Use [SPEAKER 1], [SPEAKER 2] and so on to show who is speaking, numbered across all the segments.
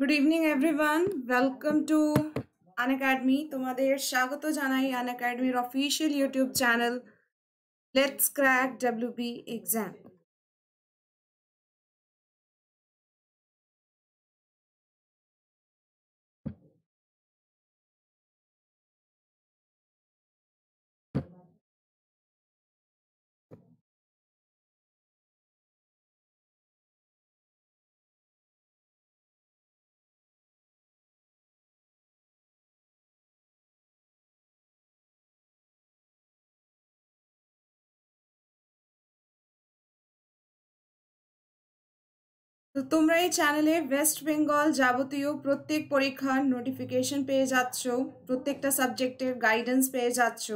[SPEAKER 1] Good evening everyone welcome to Unacademy तुम्हारे स्वागत जाना Unacademy official YouTube channel let's crack W B exam তো তোমরা এই চ্যানেলে ওয়েস্ট বেঙ্গল যাবতীয় প্রত্যেক পরীক্ষার নোটিফিকেশন পেয়ে যাচ্ছ প্রত্যেকটা সাবজেক্টের গাইডেন্স
[SPEAKER 2] পেয়ে যাচ্ছ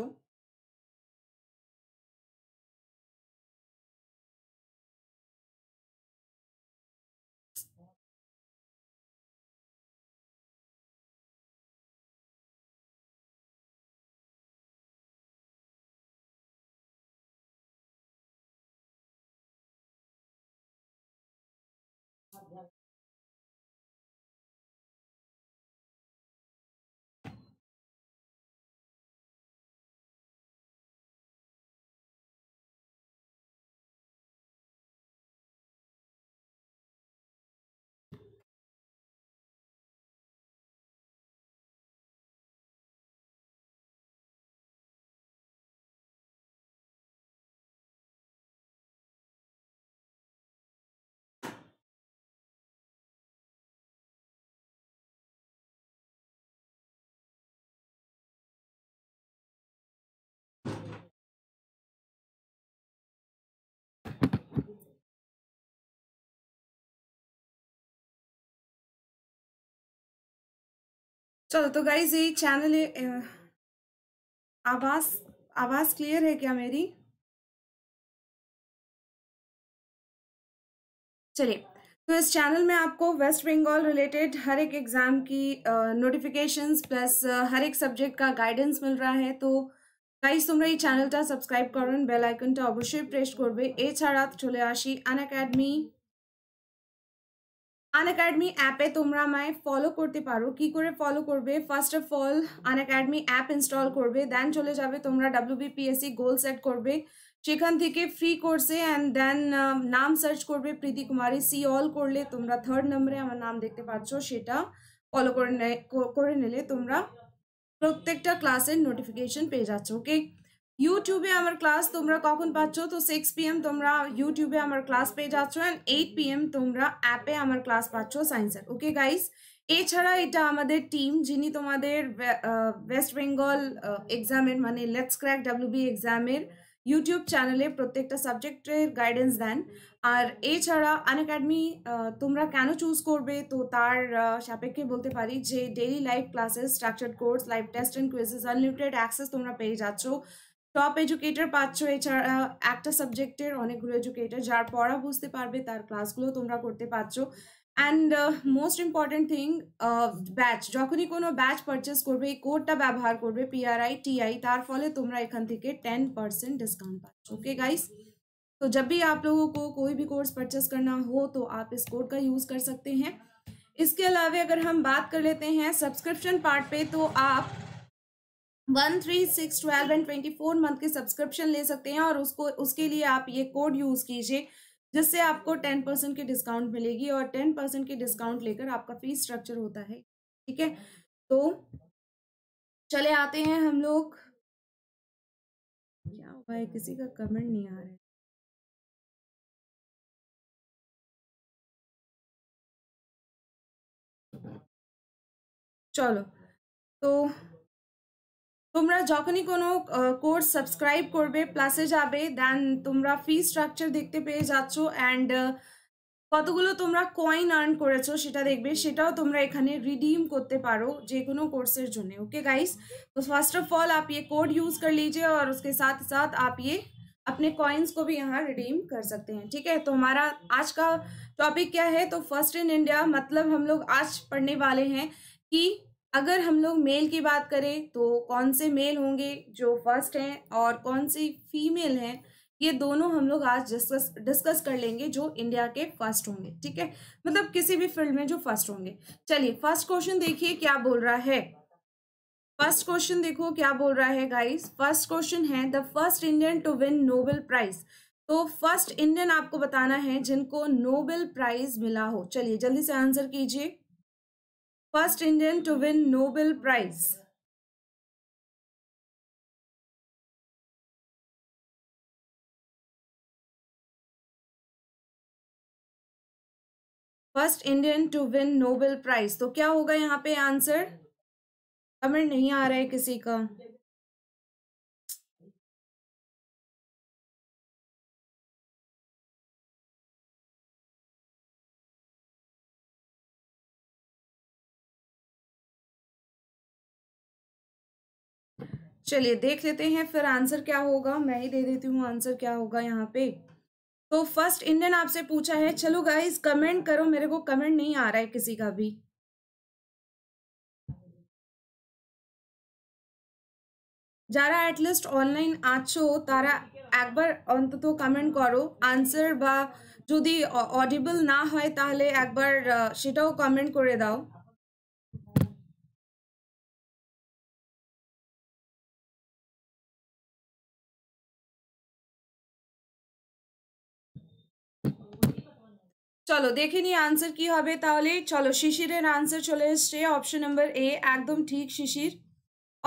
[SPEAKER 2] चलो तो गाइज ये चैनल आवाज आवाज क्लियर है क्या मेरी
[SPEAKER 1] चलिए तो इस चैनल में आपको वेस्ट बंगाल रिलेटेड हर एक एग्ज़ाम की नोटिफिकेशंस uh, प्लस uh, हर एक सब्जेक्ट का गाइडेंस मिल रहा है तो गाइज तुम्हारा ये चैनल सब्सक्राइब করুন बेल आइकन অবশ্যই প্রেস করবে এছাড়া চলে আসি আন আন একাডেমি অ্যাপে তোমরা আমায় ফলো করতে পারো কি করে ফলো করবে first of all Unacademy app install করবে দেন চলে যাবে তোমরা বিপিএসসি গোল সেট করবে সেখান থেকে ফ্রি কোর্সে অ্যান্ড দেন নাম সার্চ করবে প্রীতি কুমারী সি অল করলে তোমরা থার্ড নম্বরে আমার নাম দেখতে পাচ্ছ সেটা ফলো করে করে নিলে তোমরা প্রত্যেকটা ক্লাসের নোটিফিকেশন পেয়ে যাচ্ছ ওকে ইউটিউবে আমার ক্লাস তোমরা কখন পাচ্ছ তো সিক্স পিএম তোমরা ইউটিউবে আমার ক্লাস পেয়ে যাচ্ছ অ্যান্ড এইট পিএম তোমরা অ্যাপে আমার ক্লাস পাচ্ছ সায়েন্সের ওকে গাইস এছাড়া এটা আমাদের টিম যিনি তোমাদের ওয়েস্ট বেঙ্গল এক্সামের মানে লেটস ক্র্যাক ডাব্লিউবি এক্সামের ইউটিউব চ্যানেলে প্রত্যেকটা সাবজেক্টের গাইডেন্স দেন আর এছাড়া আনএকাডেমি তোমরা কেন চুজ করবে তো তার সাপেক্ষে বলতে পারি যে daily live classes structured course live test and quizzes unlimited access তোমরা পেয়ে যাচ্ছ टप एजुकेटर पाच एक सबजेक्टर अनेकगुल्लो एजुकेटर जार पढ़ा बुझते पर तुम्हारा करते and most important thing batch जखनी को बैच पार्चेस कर कोडा व्यवहार कर P R I T I तरह तुम्हारा एखान टेन पार्सेंट डिसकाउंट पाच ओके गाइस तो जब भी आप लोगों को कोई भी कोर्स परचेस करना हो तो आप इस कोड का यूज कर सकते हैं इसके अलावा अगर हम बात कर लेते हैं सब्सक्रिप्शन पार्ट पे तो आप one three six twelve and twenty four month के सब्सक्रिप्शन ले सकते हैं और उसको उसके लिए आप ये कोड यूज कीजिए जिससे आपको टेन परसेंट की डिस्काउंट मिलेगी और टेन परसेंट की डिस्काउंट लेकर आपका फीस स्ट्रक्चर होता है ठीक है तो चले आते हैं हम लोग
[SPEAKER 2] क्या हुआ है किसी का कमेंट नहीं आ रहा है
[SPEAKER 1] चलो तो तुम्हारा जखनी को कोर्स सबसक्राइब कर प्लस जा दें तुम्हारा फी स्ट्रक्चर देखते पे जाड कतगुलो तुम्हारा कॉन आर्न करो से देखो से रिडिम करते पर कोर्सर जुड़े ओके गाइस तो फर्स्ट ऑफ ऑल आप ये कोड यूज कर लीजिए और उसके साथ साथ आप ये अपने कॉइन्स को भी यहाँ रिडीम कर सकते हैं ठीक है तो हमारा आज का टॉपिक क्या है तो फर्स्ट इन इंडिया मतलब हम लोग आज पढ़ने वाले हैं कि अगर हम लोग मेल की बात करें तो कौन से मेल होंगे जो फर्स्ट हैं और कौन सी फीमेल हैं ये दोनों हम लोग आज डिस्कस डिस्कस कर लेंगे जो इंडिया के फर्स्ट होंगे ठीक है मतलब किसी भी फील्ड में जो फर्स्ट होंगे चलिए फर्स्ट क्वेश्चन देखिए क्या बोल रहा है फर्स्ट क्वेश्चन देखो क्या बोल रहा है गाइस फर्स्ट क्वेश्चन है the first Indian to win Nobel prize तो फर्स्ट इंडियन आपको बताना है जिनको नोबेल प्राइज मिला हो चलिए जल्दी से आंसर कीजिए first Indian to win Nobel prize
[SPEAKER 2] first Indian to win Nobel prize तो क्या होगा यहाँ पे आंसर कमेंट नहीं आ रहा है किसी का
[SPEAKER 1] चलिए देख लेते हैं फिर आंसर क्या होगा मैं ही दे देती हूँ आंसर क्या होगा यहाँ पे तो फर्स्ट इंडियन आपसे पूछा है चलो गाइज कमेंट करो मेरे को कमेंट नहीं आ रहा है किसी का भी ऑनलाइन आचो तारा एक बार अंत तो कमेंट करो आंसर बा जो ऑडिबल ना है ताहले एक बार সেটাও कमेंट করে दाओ चलो देखे नहीं आंसर কি হবে তাহলে চলো শিশিরের আনসার চলে এসছে नंबर ए एकदम ठीक Shishir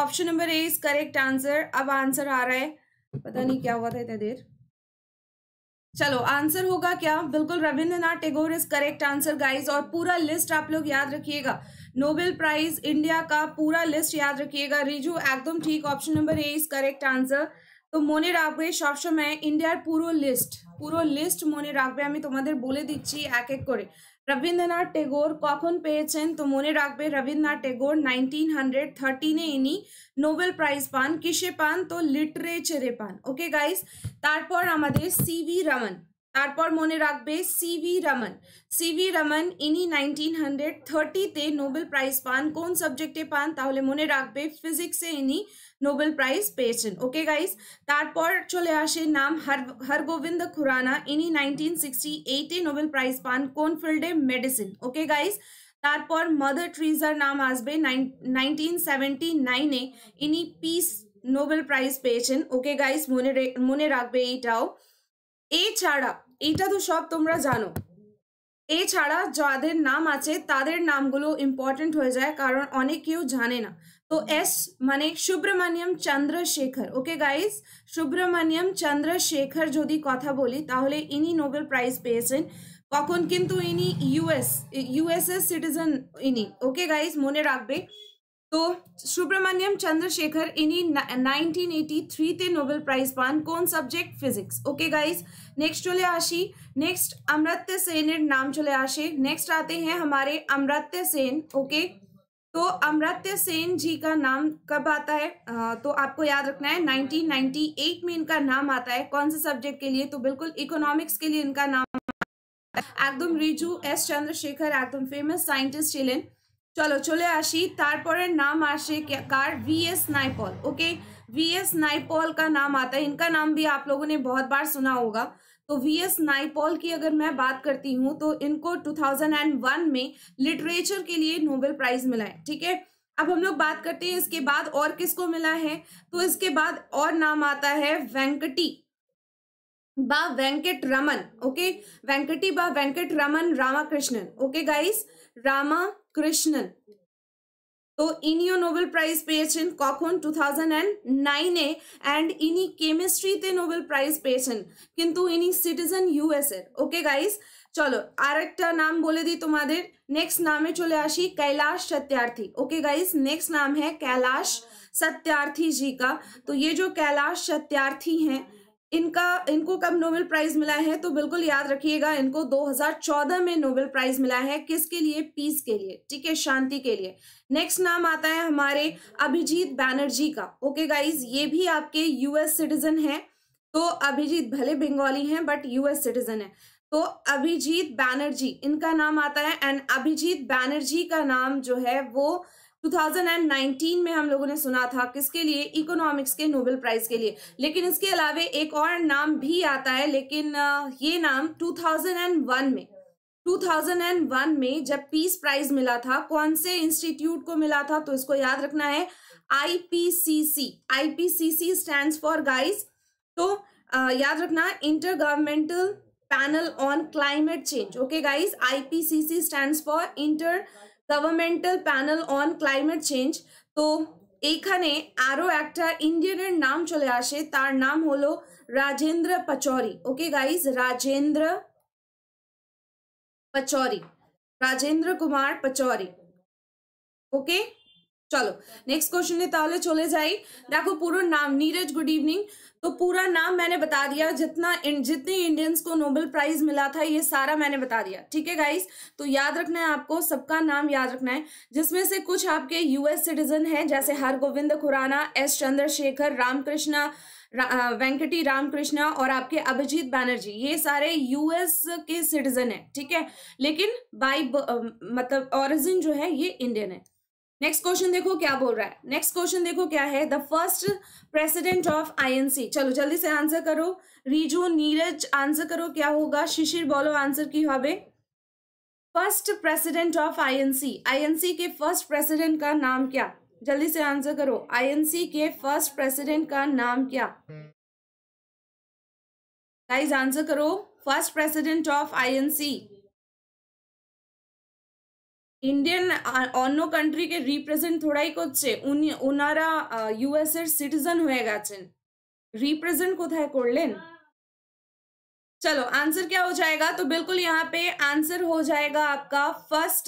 [SPEAKER 1] option number A is correct answer अब आंसर आ रहा है पता नहीं क्या हुआ था इतना देर चलो आंसर होगा क्या बिल्कुल Rabindranath Tagore is correct answer guys और पूरा लिस्ट आप लोग याद रखिएगा नोबेल प्राइज इंडिया का पूरा लिस्ट याद रखिएगा रिजू एकदम ठीक option number A is correct answer তো মনে রাখবে সব সময় ইন্ডিয়ার পুরো লিস্ট পুরো লিস্ট মনে রাখবে আমি তোমাদের বলে দিচ্ছি এক এক করে রবীন্দ্রনাথ টেগর কখন পেয়েছেন তো মনে রাখবে রবীন্দ্রনাথ টেগর 1930 এ ইনি নোবেল প্রাইস পান কিশে পান তো লিটারেচারে পান ওকে গাইস তারপর আমাদের সিবি রামান তারপর মনে রাখবে সিবি রামান সিবি রামান ইনি 1930 তে নোবেল প্রাইস পান কোন সাবজেক্টে পান তাহলে মনে রাখবে ফিজিক্স এ ইনি নোবেল প্রাইজ পেয়েছেন ওকে গাইস তারপর চলে আসে নাম হর হরগোবিন্দ খুরানা ইনি নাইনটিন সিক্সটি এইটে নোবেল প্রাইজ পান কোন ফিল্ডে মেডিসিন ওকে গাইস তারপর মাদার ট্রিজার নাম আসবে নাইনটিন সেভেন্টি নাইনে ইনি পিস নোবেল প্রাইজ পেয়েছেন ওকে গাইস মনে মনে রাখবে এইটাও এছাড়া এইটা তো সব তোমরা জানো এছাড়া যাদের নাম আছে তাদের নামগুলো ইম্পর্টেন্ট হয়ে যায় কারণ অনেক কেউ জানে না तो एस माने सुब्रमण्यम चंद्रशेखर ओके गाइज सुब्रमण्यम चंद्रशेखर जो कथा बोली इन नोबेल प्राइज पे कौन कनी यूएस यूएसएस सिटीजन इन ओके गाइज मने रखे तो सुब्रमण्यम चंद्रशेखर इन नाइनटीन एटी थ्री ते नोबेल प्राइज पान कौन subject physics okay guys next चले आसि नेक्स्ट अमरत्य सेनर नाम चले आसे नेक्स्ट आते हैं हमारे अमरत्य सेन ओके okay? तो अमृत्य सेन जी का नाम कब आता है आ, तो आपको याद रखना है 1998 में इनका नाम आता है कौन से सब्जेक्ट के लिए तो बिल्कुल इकोनॉमिक्स के लिए इनका नाम एकदम रिजू एस चंद्रशेखर एकदम फेमस साइंटिस्ट ছিলেন चलो चले আসি তারপরের नाम আসে कार V S Naipaul okay V S Naipaul का नाम आता है इनका नाम भी आप लोगों ने बहुत बार सुना होगा तो वी एस नाइपॉल की अगर मैं बात करती हूँ तो इनको 2001 में लिटरेचर के लिए नोबेल प्राइज मिला है ठीक है अब हम लोग बात करते हैं इसके बाद और किसको मिला है तो इसके बाद और नाम आता है वेंकटी बा वेंकट रमन ओके वेंकटी बा Venkatraman Ramakrishnan okay guys Ramakrishnan तो इनिओ नोबेल प्राइज पे कौन टू थाउजेंड एंड नाइने एंड इनी केमिस्ट्री ते नोबेल प्राइज पे क्योंकि इनी सिटीजन यूएस एर ओके गाइज चलो आकटा नाम बोले दी तुम्हारे नेक्स्ट नाम चले आसि Kailash Satyarthi okay guys next नाम है कैलाश सत्यार्थी जी का तो ये जो कैलाश सत्यार्थी हैं इनका इनको कब नोबेल प्राइज मिला है तो बिल्कुल याद रखिएगा इनको 2014 में नोबेल प्राइज मिला है किसके लिए पीस के लिए ठीक है शांति के लिए नेक्स्ट नाम आता है हमारे अभिजीत बैनर्जी का ओके गाइज ये भी आपके यूएस सिटीजन है तो अभिजीत भले बंगाली हैं बट यूएस सिटीजन है तो अभिजीत बैनर्जी इनका नाम आता है एंड अभिजीत बैनर्जी का नाम जो है वो 2019 में हम लोगों ने सुना था किसके लिए इकोनॉमिक्स के नोबेल प्राइज के लिए लेकिन इसके अलावा एक और नाम भी आता है लेकिन ये नाम 2001 में 2001 में जब पीस प्राइज मिला था कौन से इंस्टीट्यूट को मिला था तो इसको याद रखना है IPCC IPCC stands for guys तो याद रखना intergovernmental panel on climate change okay guys IPCC stands for intergovernmental panel on climate change তো এইখানে আরও একটা ইন্ডিয়ানের নাম চলে আসে তার নাম হলো Rajendra Pachauri okay guys Rajendra Pachauri Rajendra Kumar Pachauri okay okay? चलो नेक्स्ट क्वेश्चन ताले चले जाए देखो पूरा नाम नीरज गुड इवनिंग तो पूरा नाम मैंने बता दिया जितना जितने इंडियंस को नोबेल प्राइज मिला था ये सारा मैंने बता दिया ठीक है गाइस तो याद रखना है आपको सबका नाम याद रखना है जिसमें से कुछ आपके यूएस सिटीजन हैं जैसे हर गोविंद खुराना एस चंद्रशेखर रामकृष्णा रा, वेंकटी रामकृष्णा और आपके अभिजीत बैनर्जी ये सारे यूएस के सिटीजन है ठीक है लेकिन बाई मतलब ऑरिजिन जो है ये इंडियन है नेक्स्ट क्वेश्चन देखो क्या बोल रहा है नेक्स्ट क्वेश्चन देखो क्या है the first president of INC चलो जल्दी से आंसर करो रिजू नीरज आंसर करो क्या होगा शिशिर बोलो आंसर की हबे first president of INC INC के फर्स्ट प्रेसिडेंट का नाम क्या जल्दी से आंसर करो आईएनसी के फर्स्ट प्रेसिडेंट का नाम क्या गाइज आंसर करो first president of INC Indian uh, অন্য কান্ট্রিকে রিপ্রেজেন্ট থোড়াই করছে উনি ওনারা ইউএস uh, এর সিটিজেন হয়ে গেছেন रिप्रेजेंट কোথায় করলেন चलो आंसर क्या हो जाएगा तो बिल्कुल यहाँ पे आंसर हो जाएगा आपका first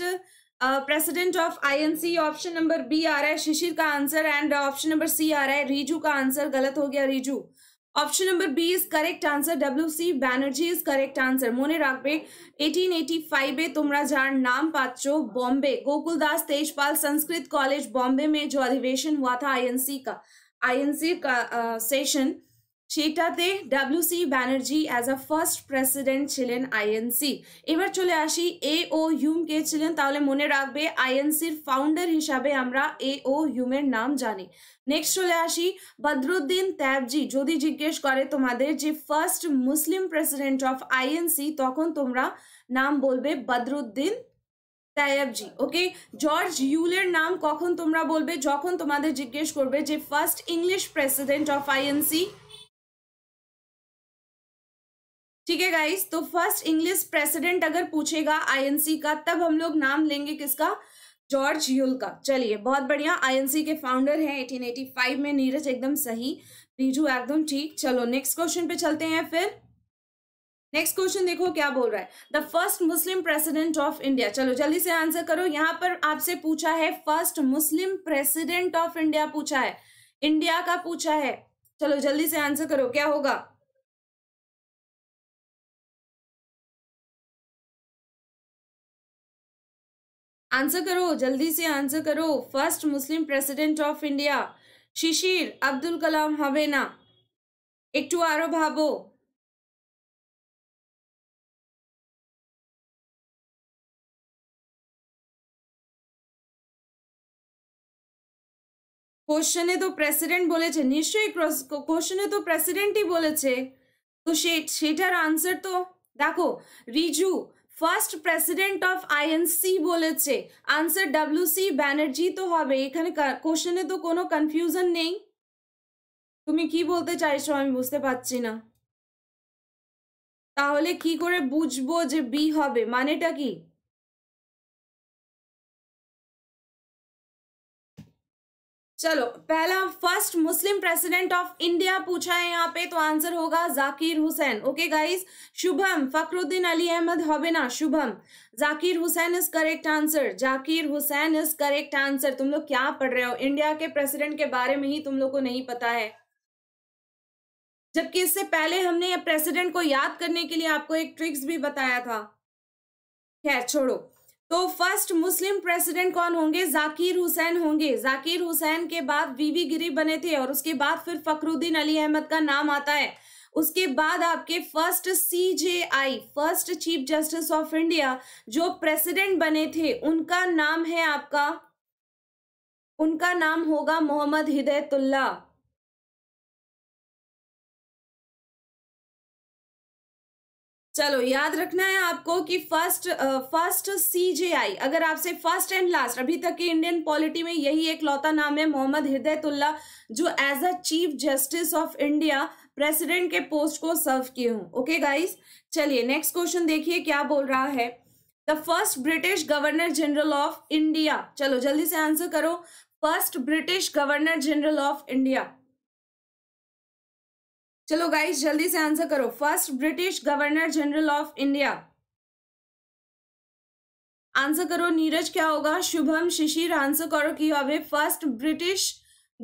[SPEAKER 1] president of INC option number B आ रहा है शिशिर का answer and option number C आ रहा है रिजू का आंसर गलत हो गया Riju option number B is correct answer W C Banerjee is correct answer मन रखे एटीन एटी फाइव तुम्हारा जार नाम पाच बॉम्बे गोकुल दास तेजपाल संस्कृत कॉलेज बॉम्बे में जो अधिवेशन हुआ था आई एन सी का आई एन सी का सेशन uh, সেটাতে W C Banerjee as a first president ছিলেন আইএনসি এবার চলে আসি এ ও হিউম কে ছিলেন তাহলে মনে রাখবে আইএনসির ফাউন্ডার হিসাবে আমরা এ ও হিউমের নাম জানি নেক্সট চলে আসি বদরুদ্দিন ত্যাবজি যদি জিজ্ঞেস করে তোমাদের যে first Muslim president of INC তখন তোমরা নাম বলবে বদরুদ্দিন তায়াবজি ওকে জর্জ ইউলের নাম কখন তোমরা বলবে যখন তোমাদের জিজ্ঞেস করবে যে first English president of INC ठीक है गाइस तो फर्स्ट इंग्लिश प्रेसिडेंट अगर पूछेगा आईएनसी का तब हम लोग नाम लेंगे किसका जॉर्ज यूल का चलिए बहुत बढ़िया आईएनसी के फाउंडर हैं 1885 में नीरज एकदम सही रिजू एकदम ठीक चलो नेक्स्ट क्वेश्चन पे चलते हैं फिर नेक्स्ट क्वेश्चन देखो क्या बोल रहा है the first Muslim president of India चलो जल्दी से आंसर करो यहाँ पर आपसे पूछा है first Muslim president of India पूछा है इंडिया का पूछा है चलो जल्दी से आंसर करो क्या होगा आंसर करो जल्दी से आंसर करो first Muslim president of India Shishir Abdul Kalam हवेना टू आरो भाबो কোশ্চেনে তো প্রেসিডেন্ট বলেছে নিশ্চয়ই কোশ্চেনে তো প্রেসিডেন্টই বলেছে তো সে সেটার आंसर तो देखो Riju first president of INC বলেছে আনসার ডাব্লিউ সি ব্যানার্জি তো হবে এখানে কোশ্চেনে তো কোনো কনফিউশন নেই তুমি কি বলতে চাইছো আমি বুঝতে পারছি না তাহলে কি
[SPEAKER 2] করে বুঝবো যে বি হবে মানেটা কি
[SPEAKER 1] चलो पहला first Muslim president of India पूछा है यहाँ पे तो आंसर होगा जाकिर हुसैन ओके गाइस शुभम फखरुद्दीन अली अहमद होबेना Shubham Zakir Hussain is correct answer Zakir Hussain is correct answer तुम लोग क्या पढ़ रहे हो इंडिया के प्रेसिडेंट के बारे में ही तुम लोग को नहीं पता है जबकि इससे पहले हमने प्रेसिडेंट को याद करने के लिए आपको एक ट्रिक्स भी बताया था खैर छोड़ो तो फर्स्ट मुस्लिम प्रेसिडेंट कौन होंगे जाकिर हुसैन होंगे जाकिर हुसैन के बाद वीवी गिरी बने थे और उसके बाद फिर फखरुद्दीन अली अहमद का नाम आता है उसके बाद आपके first CJI first chief justice of India जो प्रेसिडेंट बने थे उनका नाम है आपका उनका नाम होगा मोहम्मद हिदायतुल्ला चलो याद रखना है आपको कि फर्स्ट फर्स्ट सीजेआई अगर आपसे फर्स्ट एंड लास्ट अभी तक की इंडियन पॉलिटी में यही एक लौता नाम है मोहम्मद हिदायतुल्ला जो as a chief justice of India president के पोस्ट को सर्व किए हूँ ओके गाइस चलिए नेक्स्ट क्वेश्चन देखिए क्या बोल रहा है the first British governor general of India चलो जल्दी से आंसर करो first British governor general of India चलो गाइस जल्दी से आंसर करो first British governor general of India answer करो नीरज क्या होगा शुभम शिशिर आंसर करो कि अब first British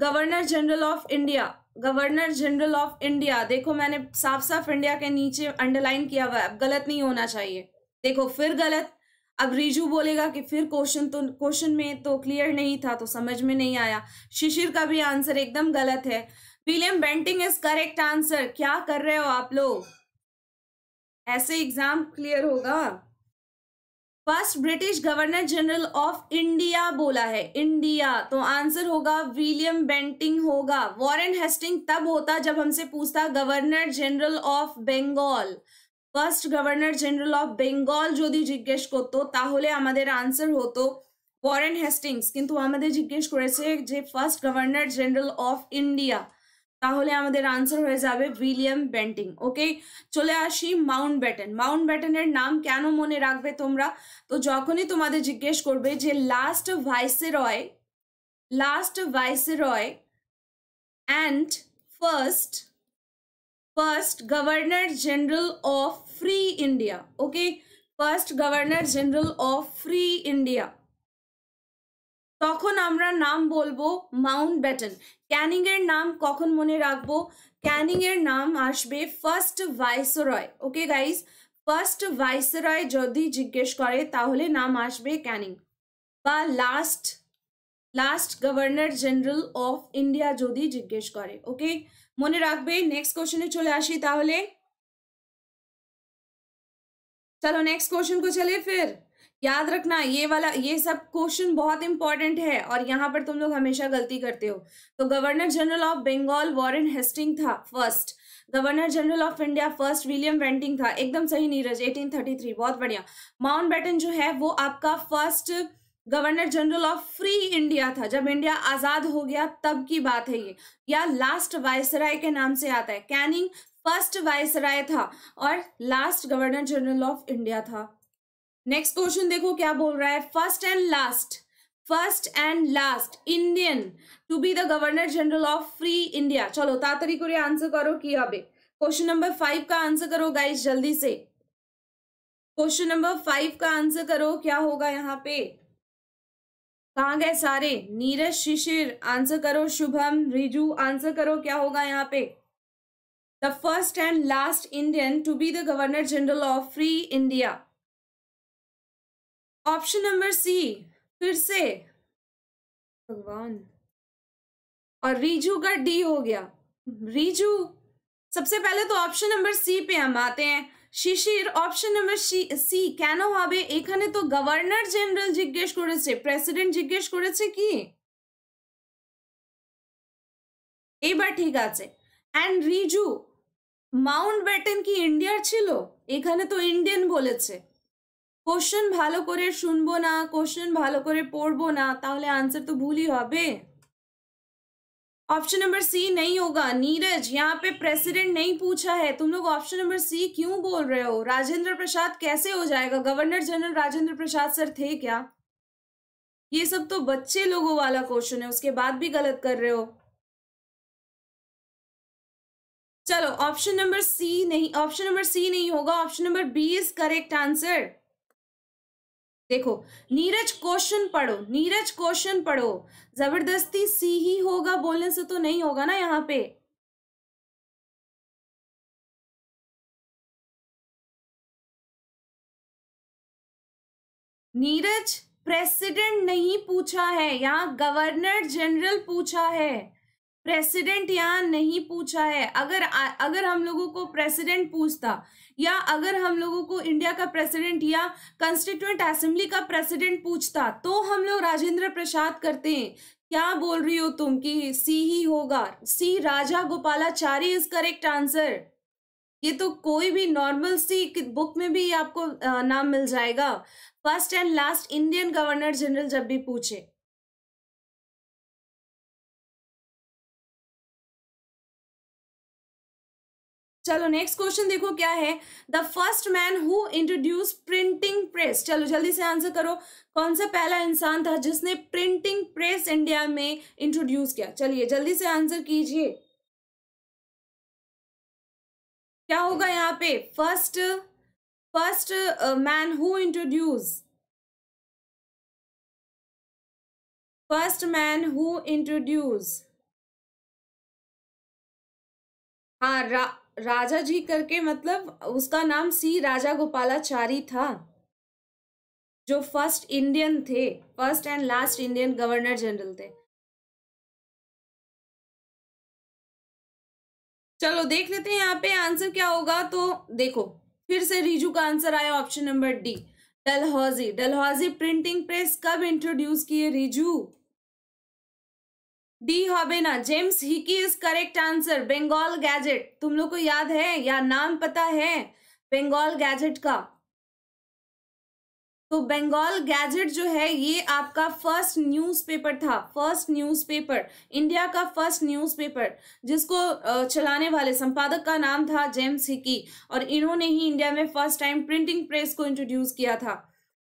[SPEAKER 1] governor general of India governor general of India देखो मैंने साफ साफ इंडिया के नीचे अंडरलाइन किया हुआ है अब गलत नहीं होना चाहिए देखो फिर गलत अब रिजू बोलेगा कि फिर क्वेश्चन तो क्वेश्चन में तो क्लियर नहीं था तो समझ में नहीं आया शिशिर का भी आंसर एकदम गलत है William Bentinck is correct answer क्या कर रहे हो आप लोग ऐसे एग्जाम क्लियर होगा first British governor general of India बोला है इंडिया तो आंसर होगा विलियम बेंटिंग होगा वॉरेन हेस्टिंग तब होता जब हमसे पूछता governor general of Bengal first governor general of Bengal যদি জিজ্ঞেস করতো তাহলে আমাদের আনসার হতো ওয়ারেন হেস্টিংস কিন্তু আমাদের জিজ্ঞেস করেছে যে তাহলে আমাদের আনসার হয়ে যাবে উইলিয়াম বেন্টিং ওকে চলে আসি মাউন্ট ব্যাটেন মাউন্ট ব্যাটেনের নাম কেন মনে রাখবে তোমরা তো যখনই তোমাদের জিজ্ঞেস করবে যে last viceroy last viceroy and first first governor general of free India okay first governor general of free India তখন আমরা নাম বলবো মাউন্ট ব্যাটন ক্যানিংয়ের নাম কখন মনে রাখবো ক্যানিংয়ের নাম আসবে first viceroy okay guys first viceroy যদি জিজ্ঞেস করে তাহলে নাম আসবে ক্যানিং বা last last governor general of India যদি জিজ্ঞেস করে ওকে মনে রাখবে নেক্সট কোশ্চেনে চলে আসি তাহলে চলো নেক্সট কোশ্চেন কো চলে ফের याद रखना ये वाला ये सब क्वेश्चन बहुत इंपॉर्टेंट है और यहाँ पर तुम लोग हमेशा गलती करते हो तो governor general of Bengal Warren Hastings था first governor general of India first William Bentinck था एकदम सही नीरज 1833 बहुत बढ़िया माउंट बैटन जो है वो आपका first governor general of free India था जब इंडिया आजाद हो गया तब की बात है ये या लास्ट वायसराय के नाम से आता है कैनिंग फर्स्ट वायसराय था और last governor general of India था नेक्स्ट क्वेश्चन देखो क्या बोल रहा है first and last first and last Indian to be the governor general of free India चलो तातरी को आंसर करो कि अबे क्वेश्चन नंबर फाइव का आंसर करो गाइस जल्दी से क्वेश्चन नंबर फाइव का आंसर करो क्या होगा यहाँ पे कहा गए सारे नीरज शिशिर आंसर करो शुभम रिजू आंसर करो क्या होगा यहाँ पे the first and last Indian to be the governor general of free India option number C ফিরসে ভগবান আর রিজু গড ডি হয়ে গয়া রিজু সবচেয়ে প্রথমে তো অপশন নাম্বার সি পে আমরা आते हैं शिशिर ऑप्शन नंबर सी কেন হবে এখানে তো গভর্নর জেনারেল জিগেশ কোরেছে প্রেসিডেন্ট জিগেশ কোরেছে কি এইবার ঠিক আছে এন্ড রিজু माउंट बेटन की इंडिया चलो এখানে তো इंडियन বলেছে কোশ্চেন ভালো করে শুনবো না কোশ্চেন ভালো করে পড়বো না তাহলে आंसर तो भूल ही হবে ऑप्शन नंबर सी नहीं होगा नीरज यहाँ पे प्रेसिडेंट नहीं पूछा है तुम लोग ऑप्शन नंबर सी क्यों बोल रहे हो राजेंद्र प्रसाद कैसे हो जाएगा governor general Rajendra Prasad sir थे क्या ये सब तो बच्चे लोगों वाला क्वेश्चन है उसके बाद भी गलत कर रहे हो चलो ऑप्शन नंबर सी नहीं ऑप्शन नंबर सी नहीं होगा option number B is correct answer देखो नीरज क्वेश्चन पढ़ो नीरज क्वेश्चन पढ़ो जबरदस्ती सी ही होगा बोलने से तो नहीं होगा ना यहाँ पे नीरज प्रेसिडेंट नहीं पूछा है यहाँ गवर्नर जनरल पूछा है प्रेसिडेंट यहाँ नहीं पूछा है अगर अगर हम लोगों को प्रेसिडेंट पूछता या अगर हम लोगों को इंडिया का प्रेसिडेंट या कंस्टिट्यूंट असेंबली का प्रेसिडेंट पूछता तो हम लोग राजेंद्र प्रसाद करते हैं क्या बोल रही हो तुम कि सी ही होगा C Raja Gopalachari is correct answer ये तो कोई भी नॉर्मल सी बुक में भी आपको नाम मिल जाएगा first and last Indian governor general जब भी पूछे चलो नेक्स्ट क्वेश्चन देखो क्या है the first man who introduce printing press चलो जल्दी से आंसर करो कौन सा पहला इंसान था जिसने प्रिंटिंग प्रेस इंडिया में इंट्रोड्यूस किया चलिए जल्दी से आंसर कीजिए क्या होगा यहाँ पे first
[SPEAKER 2] first man who introduce
[SPEAKER 1] first man who introduce हाँ राजा जी करके मतलब उसका नाम सी राजा गोपालाचारी था जो फर्स्ट इंडियन थे first and last
[SPEAKER 2] Indian governor general थे
[SPEAKER 1] चलो देख लेते हैं यहाँ पे आंसर क्या होगा तो देखो फिर से रिजू का आंसर आया option number D Dalhousie Dalhousie printing press कब इंट्रोड्यूस किए रिजू डी হবে ना James Hicky is correct answer Bengal gazette तुम लोग को याद है या नाम पता है बेंगाल गैजेट का तो बंगाल गैजेट जो है ये आपका फर्स्ट न्यूज़पेपर था फर्स्ट न्यूज़पेपर इंडिया का फर्स्ट न्यूज़पेपर जिसको चलाने वाले संपादक का नाम था जेम्स हिकी और इन्होंने ही इंडिया में फर्स्ट टाइम प्रिंटिंग प्रेस को इंट्रोड्यूस किया था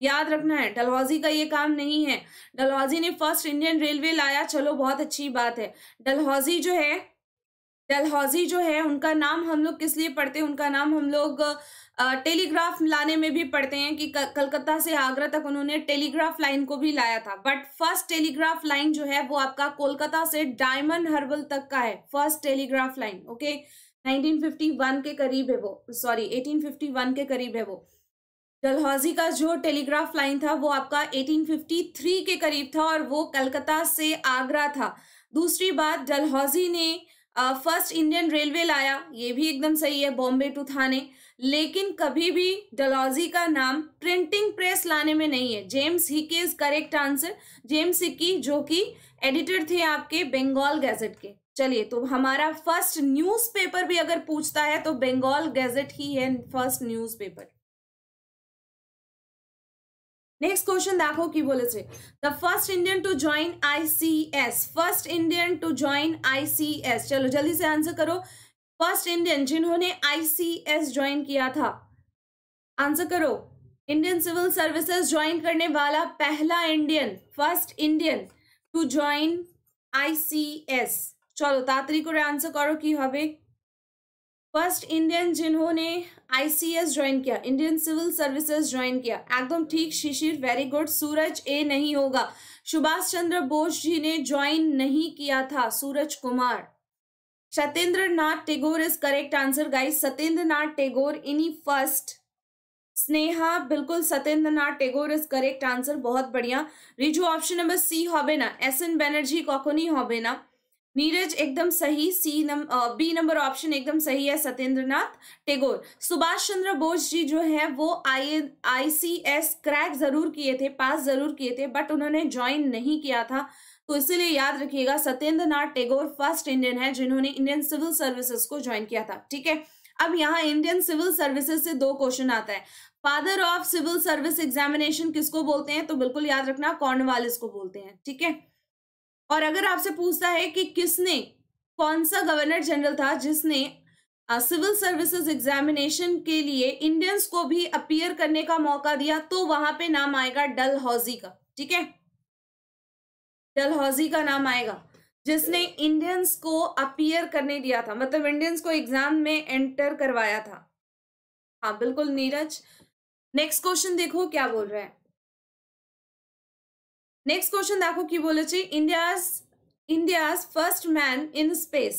[SPEAKER 1] याद रखना है डलहौजी का ये काम नहीं है डलहौजी ने फर्स्ट इंडियन रेलवे लाया चलो बहुत अच्छी बात है डलहौजी जो है डलहौजी जो है उनका नाम हम लोग किस लिए पढ़ते हैं उनका नाम हम लोग टेलीग्राफ लाने में भी पढ़ते हैं कि कलकत्ता से आगरा तक उन्होंने टेलीग्राफ लाइन को भी लाया था बट फर्स्ट टेलीग्राफ लाइन जो है वो आपका कोलकाता से डायमंड हर्बल तक का है फर्स्ट टेलीग्राफ लाइन ओके 1951 के करीब है वो सॉरी 1851 के करीब है वो डलहौजी का जो टेलीग्राफ लाइन था वो आपका 1853 के करीब था और वो कलकत्ता से आगरा था दूसरी बात डलहौजी ने फर्स्ट इंडियन रेलवे लाया ये भी एकदम सही है बॉम्बे टू थाने लेकिन कभी भी डलहौजी का नाम प्रिंटिंग प्रेस लाने में नहीं है James Hicky is correct answer James Hicky जो कि एडिटर थे आपके बंगाल गैजेट के चलिए तो हमारा फर्स्ट न्यूज़पेपर भी अगर पूछता है तो बंगाल गैजेट ही है फर्स्ट न्यूज़पेपर नेक्स्ट क्वेश्चन देखो कि बोले से the first Indian to join ICS first Indian to join ICS चलो जल्दी से आंसर करो फर्स्ट इंडियन जिन्होंने आईसीएस ज्वाइन किया था आंसर करो इंडियन सिविल सर्विसेज ज्वाइन करने वाला पहला Indian first Indian to join ICS चलो तात्री को आंसर करो कि हमें फर्स्ट इंडियन जिन्होंने आईसीएस ज्वाइन किया इंडियन सिविल सर्विसेज ज्वाइन किया एकदम ठीक शिशिर वेरी गुड सूरज ए नहीं होगा सुभाष चंद्र बोस जी ने ज्वाइन नहीं किया था Suraj Kumar Satyendra Nath Tagore is correct answer guys Satyendra Nath Tagore इनी फर्स्ट स्नेहा बिल्कुल Satyendra Nath Tagore is correct answer बहुत बढ़िया रिजू ऑप्शन नंबर सी होबे ना एस एन बैनर्जी कखनी होबे ना नीरज एकदम सही सी नम बी नंबर ऑप्शन एकदम सही है सत्येंद्रनाथ टेगोर सुभाष चंद्र बोस जी जो है वो आई आई सी एस क्रैक जरूर किए थे पास जरूर किए थे बट उन्होंने ज्वाइन नहीं किया था तो इसीलिए याद रखिएगा सत्येंद्रनाथ टेगोर फर्स्ट इंडियन है जिन्होंने इंडियन सिविल सर्विसेज को ज्वाइन किया था ठीक है अब यहाँ इंडियन सिविल सर्विसेज से दो क्वेश्चन आता है father of civil service examination किसको बोलते हैं तो बिल्कुल याद रखना कॉर्नवालिस को बोलते हैं ठीक है और अगर आपसे पूछता है कि किसने कौन सा गवर्नर जनरल था जिसने सिविल सर्विसेज एग्जामिनेशन के लिए इंडियंस को भी अपियर करने का मौका दिया तो वहां पे नाम आएगा डल हौजी का ठीक है डल हौजी का नाम आएगा जिसने इंडियंस को अपियर करने दिया था मतलब इंडियंस को एग्जाम में एंटर करवाया था हाँ बिल्कुल नीरज नेक्स्ट क्वेश्चन देखो क्या बोल रहे हैं नेक्स्ट क्वेश्चन देखो कि बोले India's India's first man in space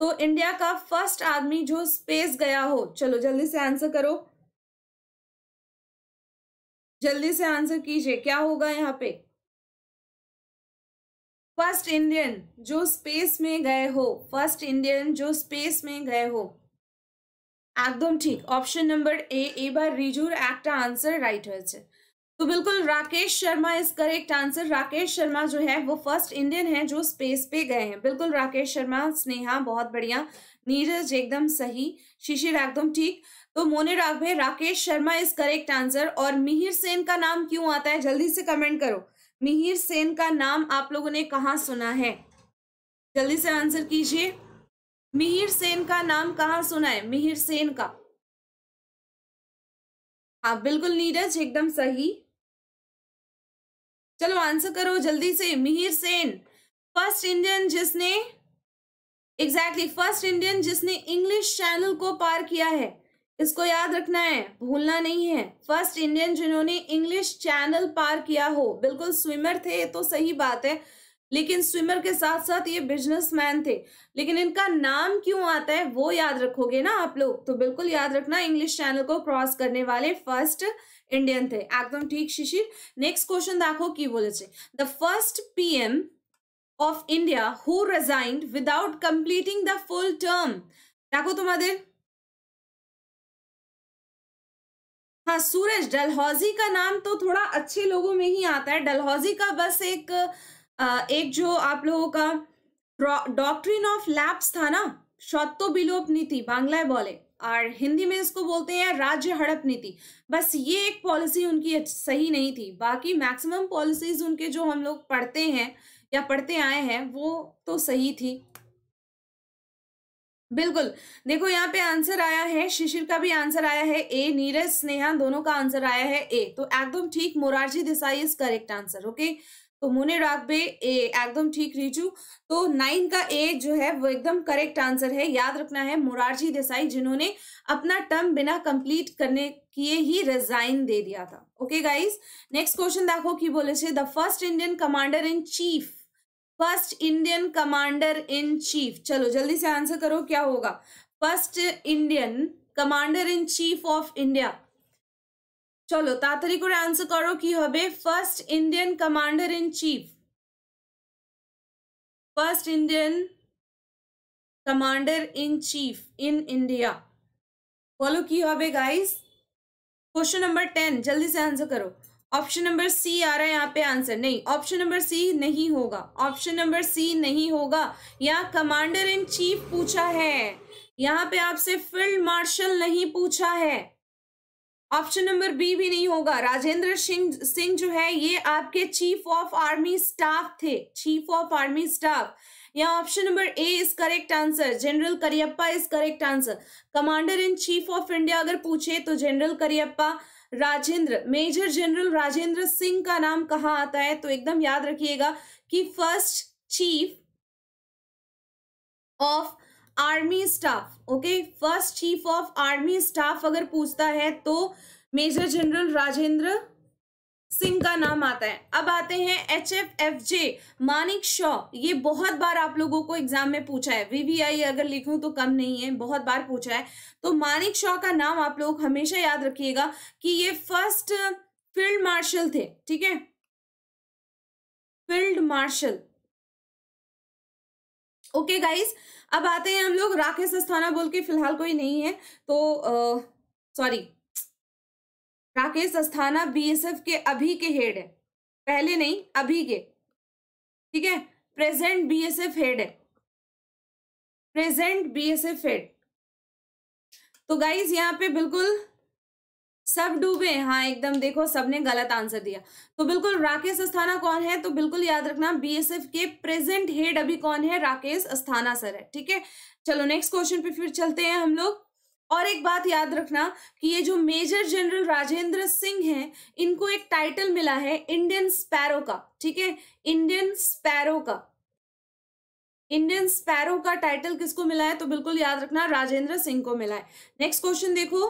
[SPEAKER 1] तो इंडिया का फर्स्ट आदमी जो स्पेस गया हो चलो जल्दी से आंसर करो जल्दी से आंसर कीजिए क्या होगा यहाँ पे फर्स्ट इंडियन जो स्पेस में गए हो फर्स्ट इंडियन जो स्पेस में गए हो ठीक ऑप्शन नंबर ए ए बार रिजूर একটা आंसर राइट হয়েছে तो बिल्कुल Rakesh Sharma is correct answer Rakesh Sharma जो है वो फर्स्ट इंडियन है जो स्पेस पे गए हैं बिल्कुल राकेश शर्मा स्नेहा बहुत बढ़िया नीरज एकदम सही शिशिर एकदम ठीक तो मोने राघवे Rakesh Sharma is correct answer और मिहिर सेन का नाम क्यों आता है जल्दी से कमेंट करो मिहिर सेन का नाम आप लोगों ने कहाँ सुना है जल्दी से आंसर कीजिए मिहिर सेन का नाम कहाँ सुना है मिहिर सेन का हाँ बिल्कुल नीरज एकदम सही चलो आंसर करो जल्दी से मिहिर सेन फर्स्ट इंडियन जिसने एग्जैक्टली फर्स्ट इंडियन जिसने इंग्लिश चैनल को पार किया है इसको याद रखना है भूलना नहीं है फर्स्ट इंडियन जिन्होंने इंग्लिश चैनल पार किया हो बिल्कुल स्विमर थे तो सही बात है लेकिन स्विमर के साथ साथ ये बिजनेसमैन थे लेकिन इनका नाम क्यों आता है वो याद रखोगे ना आप लोग तो बिल्कुल याद रखना इंग्लिश चैनल को क्रॉस करने वाले फर्स्ट इंडियन थे एकदम ठीक शिशिर नेक्स्ट क्वेश्चन देखो कि the first PM of India who resigned without completing the full term देखो तुम्हारे हाँ सूरज डलहौजी का नाम तो थोड़ा अच्छे लोगों में ही आता है डलहौजी का बस एक एक जो आप लोगों का डॉक्ट्रिन ऑफ लैप्स था ना शत्तो बिलोप नीति बांग्लाय बोले और हिंदी में इसको बोलते हैं राज्य हड़प नीति बस ये एक पॉलिसी उनकी सही नहीं थी बाकी मैक्सिमम पॉलिसीज उनके जो हम लोग पढ़ते हैं या पढ़ते आए हैं वो तो सही थी बिल्कुल देखो यहाँ पे आंसर आया है शिशिर का भी आंसर आया है ए नीरज स्नेहा दोनों का आंसर आया है ए तो एकदम ठीक Morarji Desai is correct answer okay तो मुने रागबे ए एकदम ठीक रिचू तो नाइन का ए जो है वो एकदम करेक्ट आंसर है याद रखना है मोरारजी देसाई जिन्होंने अपना टर्म बिना कंप्लीट करने किए ही रिजाइन दे दिया था ओके गाइस नेक्स्ट क्वेश्चन देखो कि बोले से the first Indian commander in chief first Indian commander in chief चलो जल्दी से आंसर करो क्या होगा first Indian commander in chief of India चलो তাড়াতাড়ি करो আনসার করো কি হবে first Indian commander in chief first Indian in in chief in India বলো কি क्वेश्चन नंबर टेन जल्दी से आंसर करो ऑप्शन नंबर सी आ रहा है यहाँ पे आंसर नहीं ऑप्शन नंबर सी नहीं होगा ऑप्शन नंबर सी नहीं होगा यहाँ कमांडर इन चीफ पूछा है यहाँ पे आपसे फील्ड मार्शल नहीं पूछा है ऑप्शन नंबर बी भी नहीं होगा राजेंद्र सिंह सिंह जो है ये आपके चीफ ऑफ आर्मी स्टाफ थे चीफ ऑफ आर्मी स्टाफ या option number A is correct answer general Cariappa is correct answer commander in chief of India अगर पूछे तो general Cariappa Rajendra major general Rajendra Singh का नाम कहाँ आता है तो एकदम याद रखिएगा कि first chief of army staff okay first chief of army staff अगर पूछता है तो मेजर जनरल राजेंद्र सिंह का नाम आता है अब आते हैं H F F J Manekshaw ये बहुत बार आप लोगों को एग्जाम में पूछा है वीवीआई अगर लिखूं तो कम नहीं है बहुत बार पूछा है तो मानिक शॉ का नाम आप लोग हमेशा याद रखिएगा कि ये फर्स्ट फील्ड मार्शल थे ठीक है फील्ड मार्शल ओके गाइज अब आते हैं हम लोग राकेश अस्थाना बोल के फिलहाल कोई नहीं है तो सॉरी राकेश अस्थाना बीएसएफ के अभी के हेड है पहले नहीं अभी के ठीक है प्रेजेंट बीएसएफ हेड है प्रेजेंट बीएसएफ हेड तो गाइज यहाँ पे बिल्कुल सब डूबे हाँ एकदम देखो सबने गलत आंसर दिया तो बिल्कुल राकेश अस्थाना कौन है तो बिल्कुल याद रखना बीएसएफ के प्रेजेंट हेड अभी कौन है राकेश अस्थाना सर है ठीक है चलो नेक्स्ट क्वेश्चन पे फिर चलते हैं हम लोग और एक बात याद रखना कि ये जो मेजर जनरल राजेंद्र सिंह हैं इनको एक टाइटल मिला है इंडियन स्पैरो का ठीक है इंडियन स्पैरो का इंडियन स्पैरो का टाइटल किसको मिला है तो बिल्कुल याद रखना राजेंद्र सिंह को मिला है नेक्स्ट क्वेश्चन देखो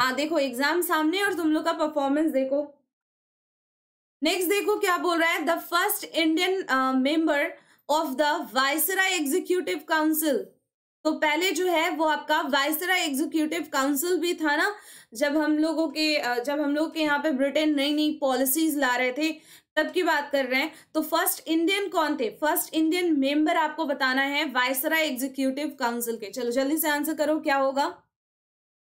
[SPEAKER 1] हाँ देखो एग्जाम सामने और तुम लोग का परफॉर्मेंस देखो नेक्स्ट देखो क्या बोल रहा है the first Indian member of the viceroy executive council तो पहले जो है वो आपका वाइसरा एग्जीक्यूटिव काउंसिल भी था ना जब हम लोगों के जब हम लोग के यहाँ पे ब्रिटेन नई नई पॉलिसीज ला रहे थे तब की बात कर रहे हैं तो फर्स्ट इंडियन कौन थे फर्स्ट इंडियन मेंबर आपको बताना है वाइसरा एग्जीक्यूटिव काउंसिल के चलो जल्दी से आंसर करो क्या होगा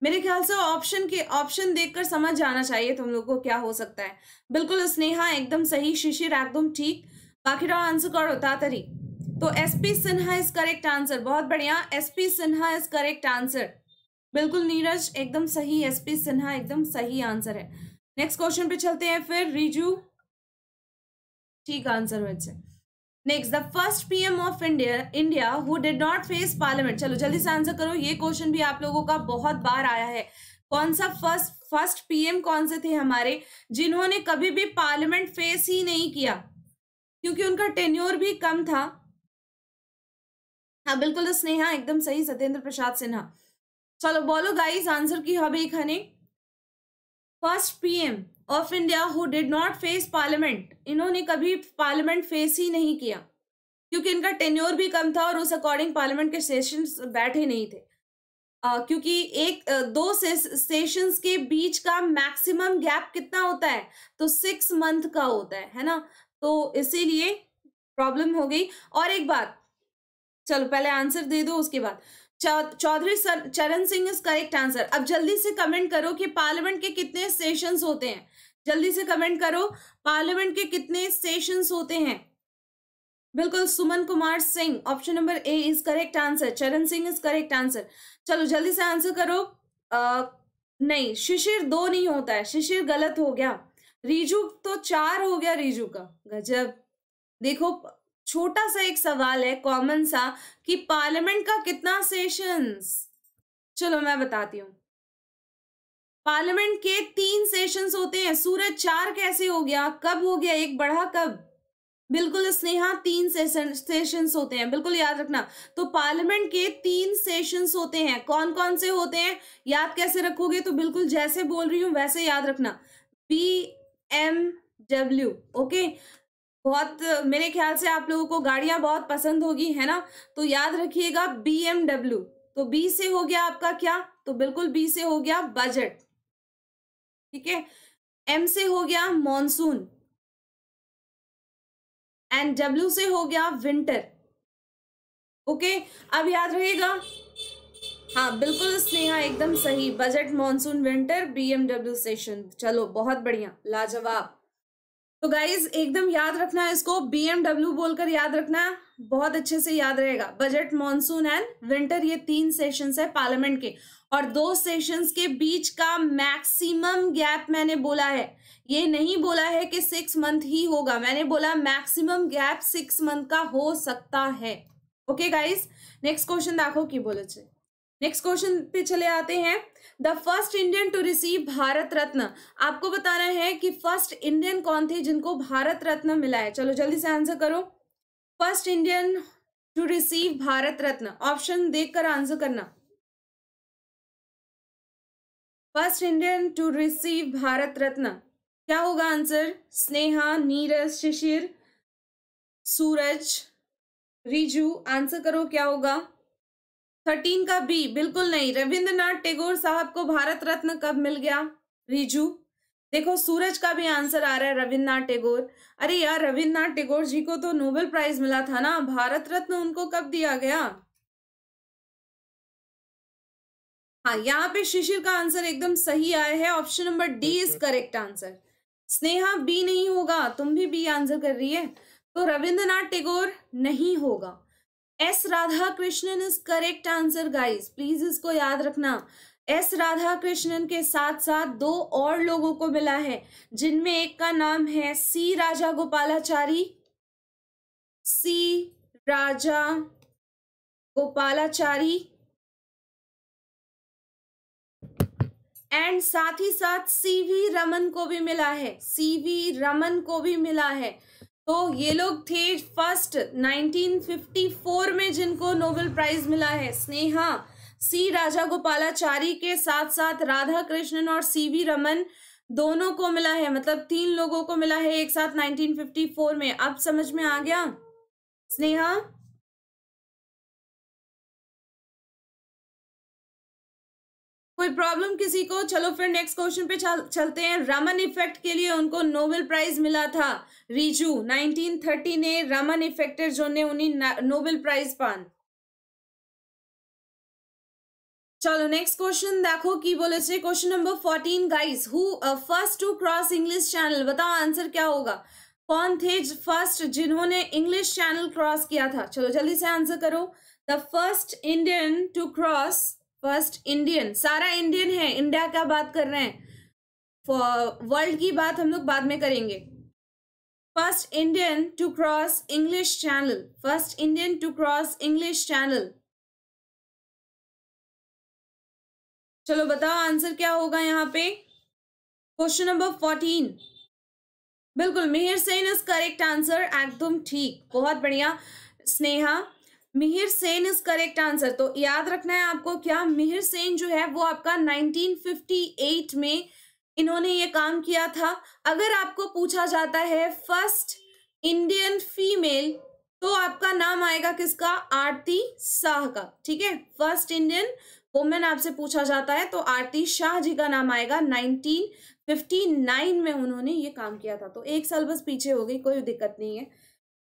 [SPEAKER 1] मेरे ख्याल से ऑप्शन के ऑप्शन देखकर समझ जाना चाहिए तुम लोग को क्या हो सकता है बिल्कुल स्नेहा एकदम सही शिशिर एकदम ठीक बाकी रहो आंसर होता तरी तो S P Sinha is correct answer बहुत बढ़िया S P Sinha is correct answer बिल्कुल नीरज एकदम सही एस पी सिन्हा एकदम सही आंसर है नेक्स्ट क्वेश्चन पे चलते हैं फिर रिजू ठीक आंसर वैसे next the first PM of India India who did not face parliament चलो जल्दी से आंसर करो ये क्वेश्चन भी आप लोगों का बहुत बार आया है कौन सा फर्स्ट फर्स्ट पीएम कौन से थे हमारे जिन्होंने कभी भी पार्लियामेंट फेस ही नहीं किया क्योंकि उनका टेन्योर भी कम था हाँ बिल्कुल तो स्नेहा एकदम सही सत्येंद्र प्रसाद सिन्हा चलो बोलो गाइस आंसर की हबे खाने first PM of India who did not face parliament इन्होंने कभी पार्लियामेंट फेस ही नहीं किया क्योंकि इनका टेन्योर भी कम था और उस अकॉर्डिंग पार्लियामेंट के सेशन बैठे नहीं थे आ, क्योंकि एक दो सेशंस के बीच का मैक्सिमम गैप कितना होता है तो सिक्स मंथ का होता है है ना तो इसीलिए प्रॉब्लम हो गई और एक बात चलो पहले आंसर दे दो उसके बाद चौधरी चरण सिंह इज करेक्ट आंसर अब जल्दी से कमेंट करो कि पार्लियामेंट के कितने सेशंस होते हैं जल्दी से कमेंट करो पार्लियामेंट के कितने सेशंस होते हैं बिल्कुल Suman Kumar Singh option number A is correct answer Charan Singh is correct answer चलो जल्दी से आंसर करो आ, नहीं शिशिर दो नहीं होता है शिशिर गलत हो गया रिजू तो चार हो गया रिजू का गजब देखो छोटा सा एक सवाल है कॉमन सा कि पार्लियामेंट का कितना सेशंस चलो मैं बताती हूँ पार्लियामेंट के तीन सेशंस होते हैं सूरज चार कैसे हो गया कब हो गया एक बढ़ा कब बिल्कुल स्नेहा तीन सेशन सेशंस होते हैं बिल्कुल याद रखना तो पार्लियामेंट के तीन सेशंस होते हैं कौन कौन से होते हैं याद कैसे रखोगे तो बिल्कुल जैसे बोल रही हूँ वैसे याद रखना पी एम डब्ल्यू ओके बहुत मेरे ख्याल से आप लोगों को गाड़ियाँ बहुत पसंद होगी है ना तो याद रखिएगा बी एम डब्ल्यू तो बी से हो गया आपका क्या तो बिल्कुल बी से हो गया बजट ठीक है एम से हो गया मॉनसून एंड डब्ल्यू से हो गया विंटर ओके अब याद रहेगा हाँ बिल्कुल स्नेहा एकदम सही budget monsoon winter BMW session चलो बहुत बढ़िया लाजवाब तो गाइज एकदम याद रखना इसको बीएमडब्ल्यू बोलकर याद रखना बहुत अच्छे से याद रहेगा बजट मॉनसून एंड विंटर ये तीन सेशंस है पार्लियामेंट के और दो सेशंस के बीच का मैक्सिमम गैप मैंने बोला है ये नहीं बोला है कि सिक्स मंथ ही होगा मैंने बोला मैक्सिमम गैप सिक्स मंथ का हो सकता है ओके गाइस नेक्स्ट क्वेश्चन देखो की बोले चे? नेक्स्ट क्वेश्चन पे चले आते हैं the first Indian to receive Bharat Ratna आपको बताना है कि फर्स्ट इंडियन कौन थे जिनको भारत रत्न मिला है चलो जल्दी से आंसर करो first Indian to receive Bharat Ratna option देखकर आंसर करना first Indian to receive Bharat Ratna क्या होगा आंसर स्नेहा नीरज शिशिर सूरज रिजू आंसर करो क्या होगा थर्टीन का बी बिल्कुल नहीं रविंद्रनाथ टेगोर साहब को भारत रत्न कब मिल गया रिजू देखो सूरज का भी आंसर आ रहा है रविन्द्रनाथ टेगोर अरे यार रविन्द्रनाथ टेगोर जी को तो नोबेल प्राइज मिला था ना भारत रत्न उनको कब दिया गया हाँ यहाँ पे शिशिर का आंसर एकदम सही आया है option number D is correct answer Sneha B नहीं होगा तुम भी बी आंसर कर रही है तो रविंद्रनाथ टेगोर नहीं होगा S Radhakrishnan is correct answer guys please इसको याद रखना एस राधा कृष्णन के साथ साथ दो और लोगों को मिला है जिनमें एक का नाम है C Raja Gopalachari C Raja Gopalachari and साथ ही साथ सीवी रमन को भी मिला है सीवी रमन को भी मिला है तो ये लोग थे फर्स्ट 1954 में जिनको नोबेल प्राइज मिला है स्नेहा सी राजा गोपालाचारी के साथ साथ राधा कृष्णन और सीवी रमन दोनों को मिला है मतलब तीन लोगों को मिला है एक साथ 1954 में अब समझ में आ गया स्नेहा कोई प्रॉब्लम किसी को चलो फिर नेक्स्ट क्वेश्चन पे चल, चलते हैं रमन इफेक्ट के लिए उनको नोबेल प्राइज मिला था रिजू 1930 ने रमन इफेक्टर जो ने उन्हें नोबेल प्राइज पान चलो नेक्स्ट क्वेश्चन देखो की बोले से question number fourteen guys who first to cross English channel बताओ आंसर क्या होगा कौन थे फर्स्ट जिन्होंने इंग्लिश चैनल क्रॉस किया था चलो जल्दी से आंसर करो the first Indian to cross first Indian सारा इंडियन है इंडिया का बात कर रहे हैं वर्ल्ड की बात हम लोग बाद में करेंगे first Indian to cross English channel first Indian to cross English channel चलो बताओ आंसर क्या होगा यहाँ पे क्वेश्चन नंबर फोर्टीन बिल्कुल Mihir Sen is correct answer एकदम ठीक बहुत बढ़िया Sneha Mihir Sen is correct answer तो याद रखना है आपको क्या मिहिर सेन जो है वो आपका 1958 में इन्होंने ये काम किया था अगर आपको पूछा जाता है फर्स्ट इंडियन फीमेल तो आपका नाम आएगा किसका आरती शाह का ठीक है फर्स्ट इंडियन वोमेन आपसे पूछा जाता है तो आरती शाह जी का नाम आएगा 1959 में उन्होंने ये काम किया था तो एक साल बस पीछे हो गई कोई दिक्कत नहीं है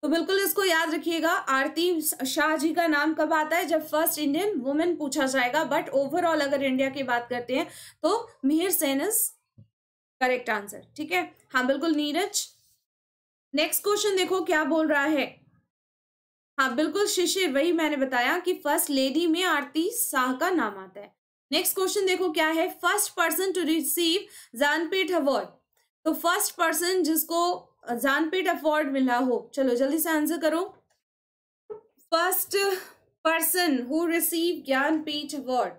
[SPEAKER 1] तो बिल्कुल इसको याद रखिएगा आरती शाह जी का नाम कब आता है जब फर्स्ट इंडियन वुमेन पूछा जाएगा बट ओवरऑल अगर इंडिया की बात करते हैं तो Mihir Sen is correct answer ठीक है हाँ बिल्कुल नीरज नेक्स्ट क्वेश्चन देखो क्या बोल रहा है हाँ बिल्कुल शिशिर वही मैंने बताया कि फर्स्ट लेडी में आरती शाह का नाम आता है नेक्स्ट क्वेश्चन देखो क्या है first person to receive Jnanpith award तो फर्स्ट पर्सन जिसको जानपेट अफोर्ड मिला हो चलो जल्दी से आंसर करो first person who receive Jnanpith
[SPEAKER 2] award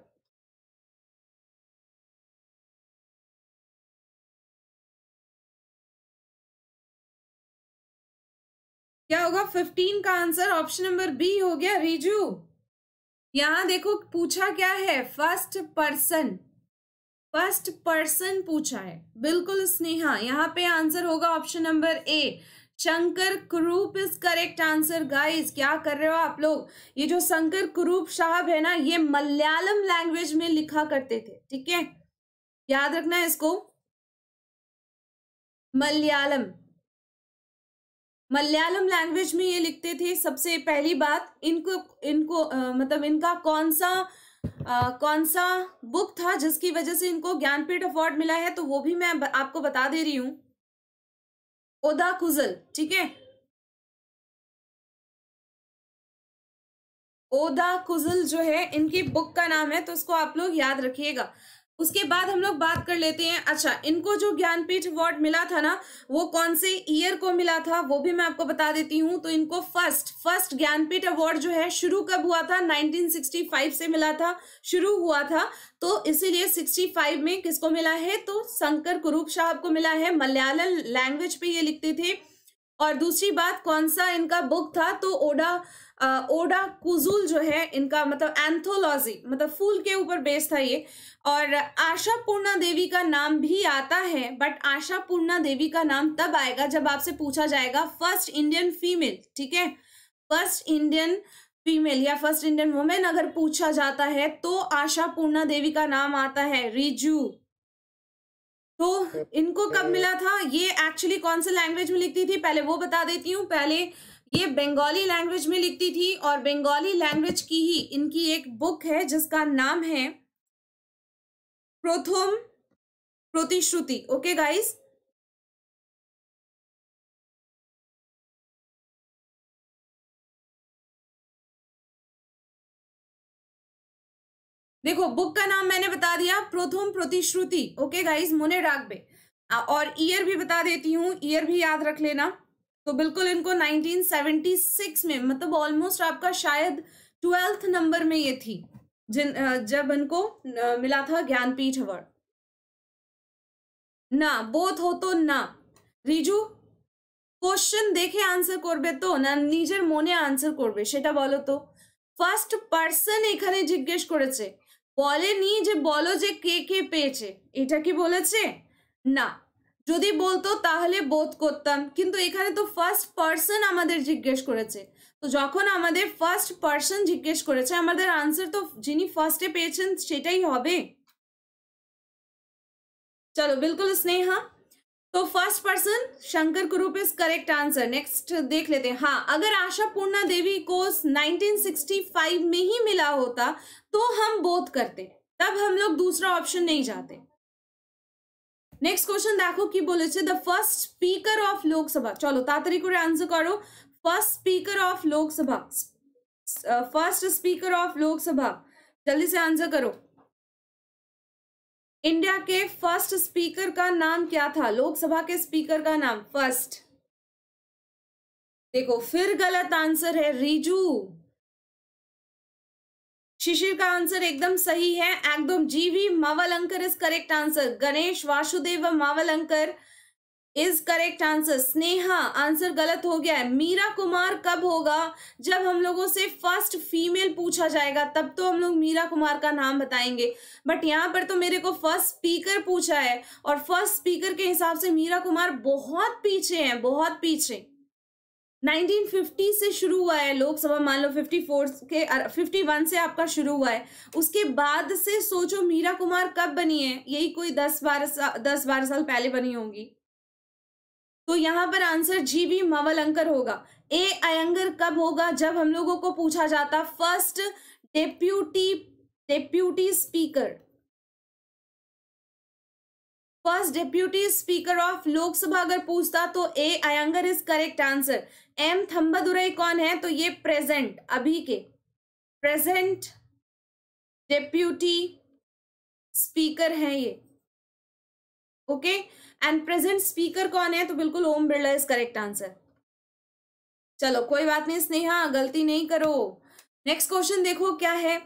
[SPEAKER 2] क्या होगा
[SPEAKER 1] फिफ्टीन का आंसर ऑप्शन नंबर बी हो गया रिजू यहां देखो पूछा क्या है फर्स्ट पर्सन फर्स्ट पर्सन पूछा है बिल्कुल स्नेहा यहाँ पे आंसर होगा option number A Shankar Kurup is correct answer guys क्या कर रहे हो आप लोग ये जो शंकर क्रूप साहब है ना ये मलयालम लैंग्वेज में लिखा करते थे ठीक है याद रखना है इसको मलयालम मलयालम लैंग्वेज में ये लिखते थे सबसे पहली बात इनको इनको आ, मतलब इनका कौन सा आ, कौन सा बुक था जिसकी वजह से इनको ज्ञानपीठ अवार्ड मिला है तो वो भी मैं आपको बता दे रही हूं ओदा कुजल ठीक है ओदा कुजल जो है इनकी बुक का नाम है तो उसको आप लोग याद रखिएगा उसके बाद हम लोग बात कर लेते हैं अच्छा इनको जो ज्ञानपीठ अवार्ड मिला था ना वो कौन से ईयर को मिला था वो भी मैं आपको बता देती हूँ तो इनको फर्स्ट फर्स्ट ज्ञानपीठ अवार्ड जो है शुरू कब हुआ था 1965 से मिला था शुरू हुआ था तो इसीलिए 65 में किसको मिला है तो शंकर कुरूप साहब को मिला है मलयालम लैंग्वेज पे ये लिखते थे और दूसरी बात कौन सा इनका बुक था तो ओडा ओडा कुजुल जो है इनका मतलब एंथोलॉजी मतलब फूल के ऊपर बेस था ये और आशा पूर्णा देवी का नाम भी आता है बट आशा पूर्णा देवी का नाम तब आएगा जब आपसे पूछा जाएगा फर्स्ट इंडियन फीमेल ठीक है फर्स्ट इंडियन फीमेल या फर्स्ट इंडियन वुमेन अगर पूछा जाता है तो आशा पूर्णा देवी का नाम आता है रिजू तो इनको कब तो मिला था ये एक्चुअली कौन से लैंग्वेज में लिखती थी पहले वो बता देती हूँ पहले ये बंगाली लैंग्वेज में लिखती थी और बंगाली लैंग्वेज की ही इनकी एक बुक है जिसका नाम है प्रथम प्रतिश्रुति ओके गाइस देखो बुक का नाम मैंने बता दिया प्रथम प्रतिश्रुति ओके गाइस मुने रागबे और ईयर भी बता देती हूँ ईयर भी याद रख लेना तो बिल्कुल इनको 1976 में मतलब ऑलमोस्ट आपका शायद ट्वेल्थ नंबर में ये थी जिन जब इनको मिला था ज्ञानपीठ अवार्ड ना बोथ हो तो ना রিজু কোশ্চেন দেখে আনসার করবে তো না নিজের মনে আনসার করবে সেটা বলো তো ফার্স্ট পার্সন এখানে জিজ্ঞেস করেছে বলেনি যে বলো যে কে কে পেয়েছে এটা কি বলেছে না যদি বলতো তাহলে বোধ করতাম কিন্তু এখানে তো ফার্স্ট পার্সন আমাদের জিজ্ঞেস করেছে তো যখন আমাদের ফার্স্ট পার্সন জিজ্ঞেস করেছে আমাদের আনসার তো যিনি ফার্স্টে পেয়েছেন সেটাই হবে चलो बिल्कुल स्नेहा तो फर्स्ट पर्सन शंकर कुरूप इज करेक्ट आंसर नेक्स्ट देख लेते हैं हाँ अगर आशा पूर्णा देवी को 1965 में ही मिला होता तो हम बोध करते तब हम लोग दूसरा ऑप्शन नहीं जाते नेक्स्ट क्वेश्चन देखो कि बोले the first speaker of Lok Sabha চলো তাড়াতাড়ি করে আনসার করো first speaker of first speaker of Lok Sabha जल्दी से आंसर करो इंडिया के फर्स्ट स्पीकर का नाम क्या था लोकसभा के स्पीकर का नाम फर्स्ट देखो फिर गलत आंसर है रिजू शिशिर का आंसर एकदम सही है एकदम G V Mavalankar is correct answer Ganesh Vasudev Mavalankar is correct answer Sneha answer गलत हो गया है मीरा कुमार कब होगा जब हम लोगों से फर्स्ट फीमेल पूछा जाएगा तब तो हम लोग मीरा कुमार का नाम बताएंगे बट यहाँ पर तो मेरे को फर्स्ट स्पीकर पूछा है और फर्स्ट स्पीकर के हिसाब से मीरा कुमार बहुत पीछे हैं बहुत पीछे 1950 से शुरू हुआ है लोकसभा मान लो 54 के 51 से आपका शुरू हुआ है उसके बाद से सोचो मीरा कुमार कब बनी है यही कोई 10 बारह साल दस बारह साल पहले बनी होगी तो यहाँ पर आंसर जी वी मवलंकर होगा ए अयंगर कब होगा जब हम लोगों को पूछा जाता first deputy deputy speaker first deputy speaker of Lok Sabha अगर पूछता तो A Ayyangar is correct answer M Thambidurai कौन है तो ये प्रेजेंट अभी के प्रेजेंट डिप्यूटी स्पीकर है ये ओके एंड प्रेजेंट स्पीकर कौन है तो बिल्कुल Om Birla is correct answer चलो कोई बात नहीं स्नेहा गलती नहीं करो नेक्स्ट क्वेश्चन देखो क्या है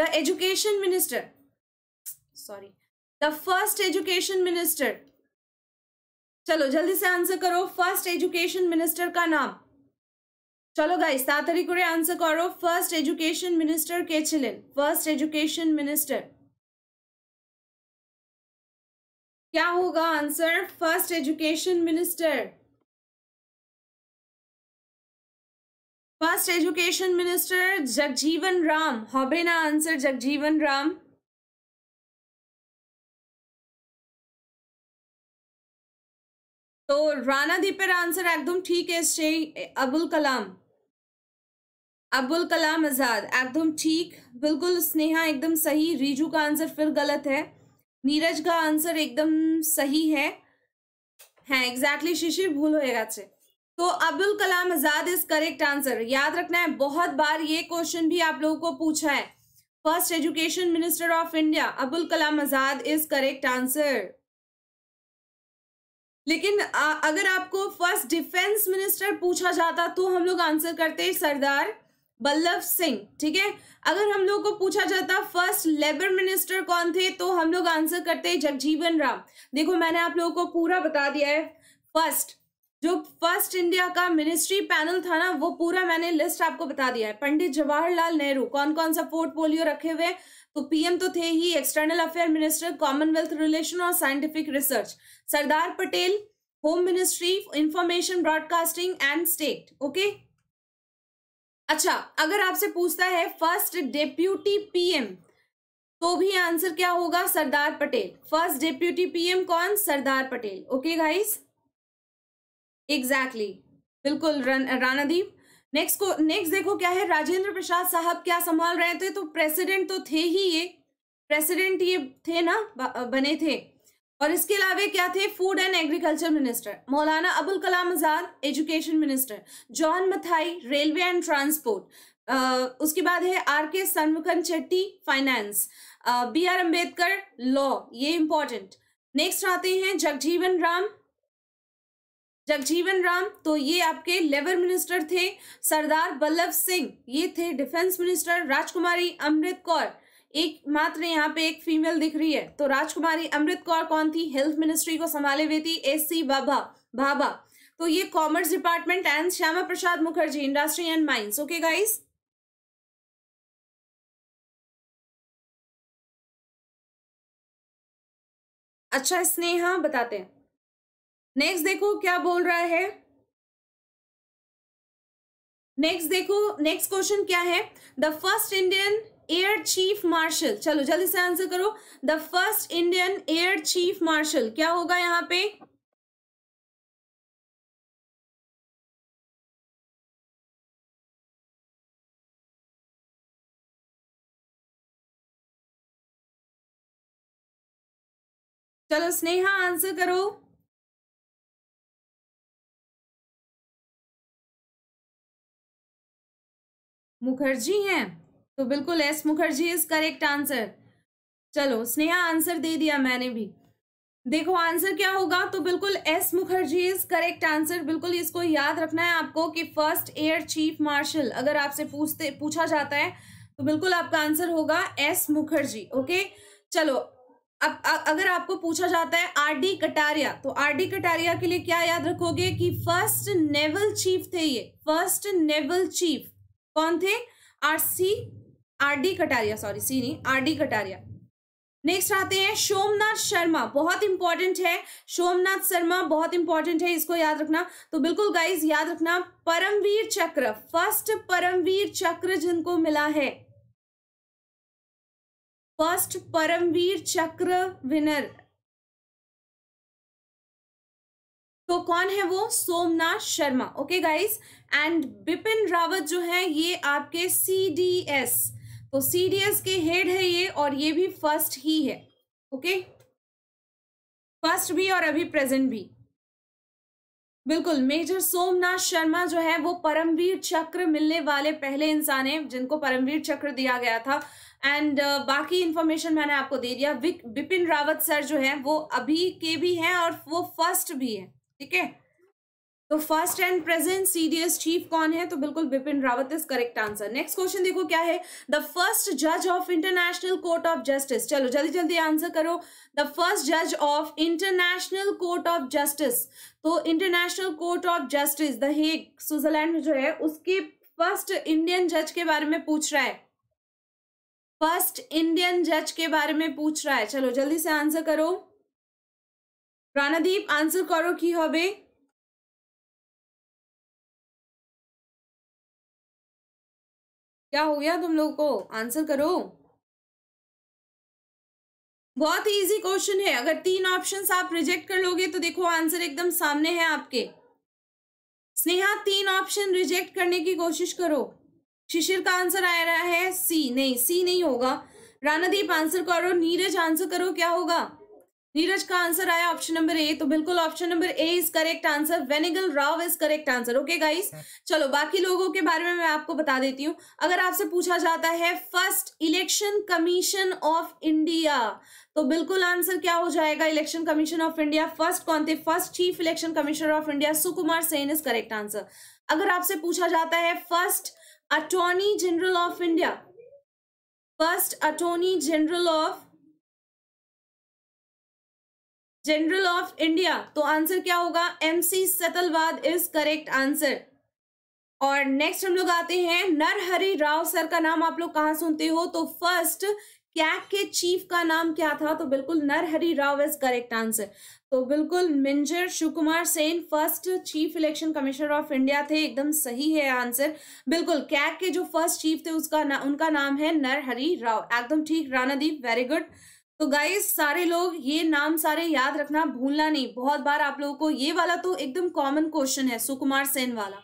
[SPEAKER 1] the education minister sorry the first education minister चलो जल्दी से आंसर करो फर्स्ट एजुकेशन मिनिस्टर का नाम चलो गाइस তাড়াতাড়ি करे आंसर करो फर्स्ट एजुकेशन मिनिस्टर के ছিলেন फर्स्ट एजुकेशन मिनिस्टर क्या होगा answer first education minister first education minister Jagjivan Ram होबे ना आंसर जगजीवन राम तो राणा दीपर आंसर एकदम ठीक है কালাম अबुल कलाम कलाम आज़ाद एकदम ठीक बिल्कुल स्नेहा एकदम सही रिजू का आंसर फिर गलत है नीरज का आंसर एकदम सही है हाँ एग्जैक्टली शिशिर भूल हो गया तो Abdul Kalam Azad is correct answer याद रखना है बहुत बार ये क्वेश्चन भी आप लोगों को पूछा है first education minister of India Abul Kalam Azad is correct answer लेकिन आ, अगर आपको फर्स्ट डिफेंस मिनिस्टर पूछा जाता तो हम लोग आंसर करते सरदार बल्लभ सिंह ठीक है अगर हम लोग को पूछा जाता फर्स्ट लेबर मिनिस्टर कौन थे तो हम लोग आंसर करते जगजीवन राम देखो मैंने आप लोगों को पूरा बता दिया है फर्स्ट जो फर्स्ट इंडिया का मिनिस्ट्री पैनल था ना वो पूरा मैंने लिस्ट आपको बता दिया है पंडित जवाहरलाल नेहरू कौन कौन सा पोर्टफोलियो रखे हुए तो पीएम तो थे ही external affair minister commonwealth relation और scientific research Sardar Patel home ministry information broadcasting and state okay अच्छा अगर आपसे पूछता है फर्स्ट डेप्यूटी पीएम तो भी आंसर क्या होगा Sardar Patel first deputy PM कौन Sardar Patel okay guys exactly बिल्कुल रानादीप नेक्स्ट को नेक्स्ट देखो क्या है राजेंद्र प्रसाद साहब क्या संभाल रहे थे तो प्रेसिडेंट तो थे ही ये प्रेसिडेंट ये थे ना बने थे और इसके अलावा क्या थे food and agriculture minister Maulana Abul Kalam Azad education minister John Mathai railway and transport उसके बाद है R K Shanmukham Chetty finance B R Ambedkar law ये इंपॉर्टेंट नेक्स्ट आते हैं जगजीवन राम जगजीवन राम तो ये आपके लेबर मिनिस्टर थे सरदार बल्लभ सिंह ये थे डिफेंस मिनिस्टर राजकुमारी अमृत कौर एक मात्र यहाँ पे एक फीमेल दिख रही है तो राजकुमारी अमृत कौर कौन थी हेल्थ मिनिस्ट्री को संभाले हुए थी एस सी बाबा भाभा तो ये commerce department and Shyama Prasad Mukherjee industry
[SPEAKER 2] and mines okay guys अच्छा स्नेहा बताते हैं
[SPEAKER 1] नेक्स्ट देखो क्या बोल रहा है नेक्स्ट देखो नेक्स्ट क्वेश्चन क्या है the first Indian air chief marshal चलो जल्दी से आंसर करो the first Indian air chief marshal क्या होगा यहां पे
[SPEAKER 2] चलो स्नेहा आंसर करो
[SPEAKER 1] मुखर्जी हैं तो बिल्कुल S Mukherjee is correct answer चलो स्नेहा आंसर दे दिया मैंने भी देखो आंसर क्या होगा तो बिल्कुल S Mukherjee is correct answer बिल्कुल इसको याद रखना है आपको कि फर्स्ट एयर चीफ मार्शल अगर आपसे पूछते पूछा जाता है तो बिल्कुल आपका आंसर होगा एस मुखर्जी ओके चलो अब अगर आपको पूछा जाता है आर डी कटारिया तो आर डी कटारिया के लिए क्या याद रखोगे कि फर्स्ट नेवल चीफ थे ये फर्स्ट नेवल चीफ कौन थे R C R D Kataria sorry C नहीं आर डी कटारिया नेक्स्ट आते हैं सोमनाथ शर्मा बहुत इंपॉर्टेंट है सोमनाथ शर्मा बहुत इंपॉर्टेंट है इसको याद रखना तो बिल्कुल गाइज याद रखना परमवीर चक्र फर्स्ट परमवीर चक्र जिनको मिला है फर्स्ट परमवीर चक्र विनर तो कौन है वो Somnath Sharma okay guys and Bipin Rawat जो है ये आपके सी डी एस तो सी डी एस के हेड है ये और ये भी फर्स्ट ही है ओके फर्स्ट भी और अभी प्रेजेंट भी बिल्कुल मेजर सोमनाथ शर्मा जो है वो परमवीर चक्र मिलने वाले पहले इंसान है जिनको परमवीर चक्र दिया गया था एंड uh, बाकी इन्फॉर्मेशन मैंने आपको दे दिया बिपिन रावत सर जो है वो अभी के भी हैं और वो फर्स्ट भी है ठीक है तो first and present CDS chief कौन है तो बिल्कुल Bipin Rawat is correct answer next question देखो क्या है द फर्स्ट जज of international court of justice चलो जल्दी जल्दी आंसर करो द फर्स्ट जज of international court of justice तो international court of justice the Hague Switzerland जो है उसके फर्स्ट इंडियन जज के बारे में पूछ रहा है फर्स्ट इंडियन जज के बारे में पूछ रहा है चलो जल्दी से आंसर करो प्राणदीप आंसर
[SPEAKER 2] करो कि क्या हो गया तुम लोगों को आंसर करो
[SPEAKER 1] बहुत इजी क्वेश्चन है अगर तीन ऑप्शंस आप रिजेक्ट कर लोगे तो देखो आंसर एकदम सामने है आपके स्नेहा तीन ऑप्शन रिजेक्ट करने की कोशिश करो शिशिर का आंसर आ रहा है सी नहीं सी नहीं होगा रानादीप आंसर करो नीरज आंसर करो क्या होगा नीरज का आंसर आया ऑप्शन नंबर ए तो बिल्कुल option number A is correct answer Benegal Rau is correct answer okay guys चलो बाकी लोगों के बारे में मैं आपको बता देती हूँ अगर आपसे पूछा जाता है first election commission of India तो बिल्कुल आंसर क्या हो जाएगा election commission of India first कौन थे first chief election commissioner of India Sukumar Sen is correct answer अगर आपसे पूछा जाता है first attorney general of India first attorney general of general of India तो आंसर क्या होगा M C Setalvad is correct answer और नेक्स्ट हम लोग आते हैं नरहरि राव सर का नाम आप लोग कहाँ सुनते हो तो फर्स्ट कैक के चीफ का नाम क्या था तो बिल्कुल Narahari Rao is correct answer तो बिल्कुल Minjar Sukumar Sen first chief election commissioner of India थे एकदम सही है आंसर बिल्कुल कैक के जो फर्स्ट चीफ थे उसका ना, उनका नाम है नरहरि राव एकदम ठीक राणादीप वेरी गुड तो गाइज सारे लोग ये नाम सारे याद रखना भूलना नहीं बहुत बार आप लोगों को ये वाला तो एकदम कॉमन क्वेश्चन है सुकुमार सेन वाला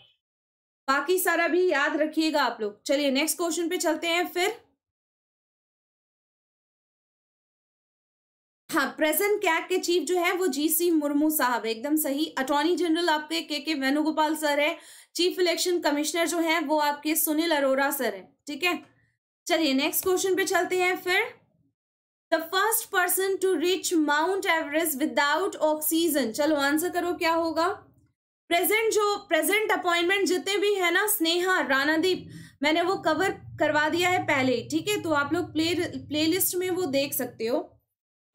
[SPEAKER 1] बाकी सारा भी याद रखिएगा आप लोग चलिए नेक्स्ट क्वेश्चन पे चलते हैं फिर हाँ प्रेजेंट कैक के चीफ जो है वो जी सी मुर्मू साहब एकदम सही अटॉर्नी जनरल आपके के के वेणुगोपाल सर है चीफ इलेक्शन कमिश्नर जो है वो आपके सुनील अरोरा सर है ठीक है चलिए नेक्स्ट क्वेश्चन पे चलते हैं फिर the first person to reach mount Everest without oxygen चलो आंसर करो क्या होगा प्रेजेंट जो प्रेजेंट अपॉइंटमेंट जितने भी है ना स्नेहा रानादीप मैंने वो कवर करवा दिया है पहले ठीक है तो आप लोग प्ले प्लेलिस्ट में वो देख सकते हो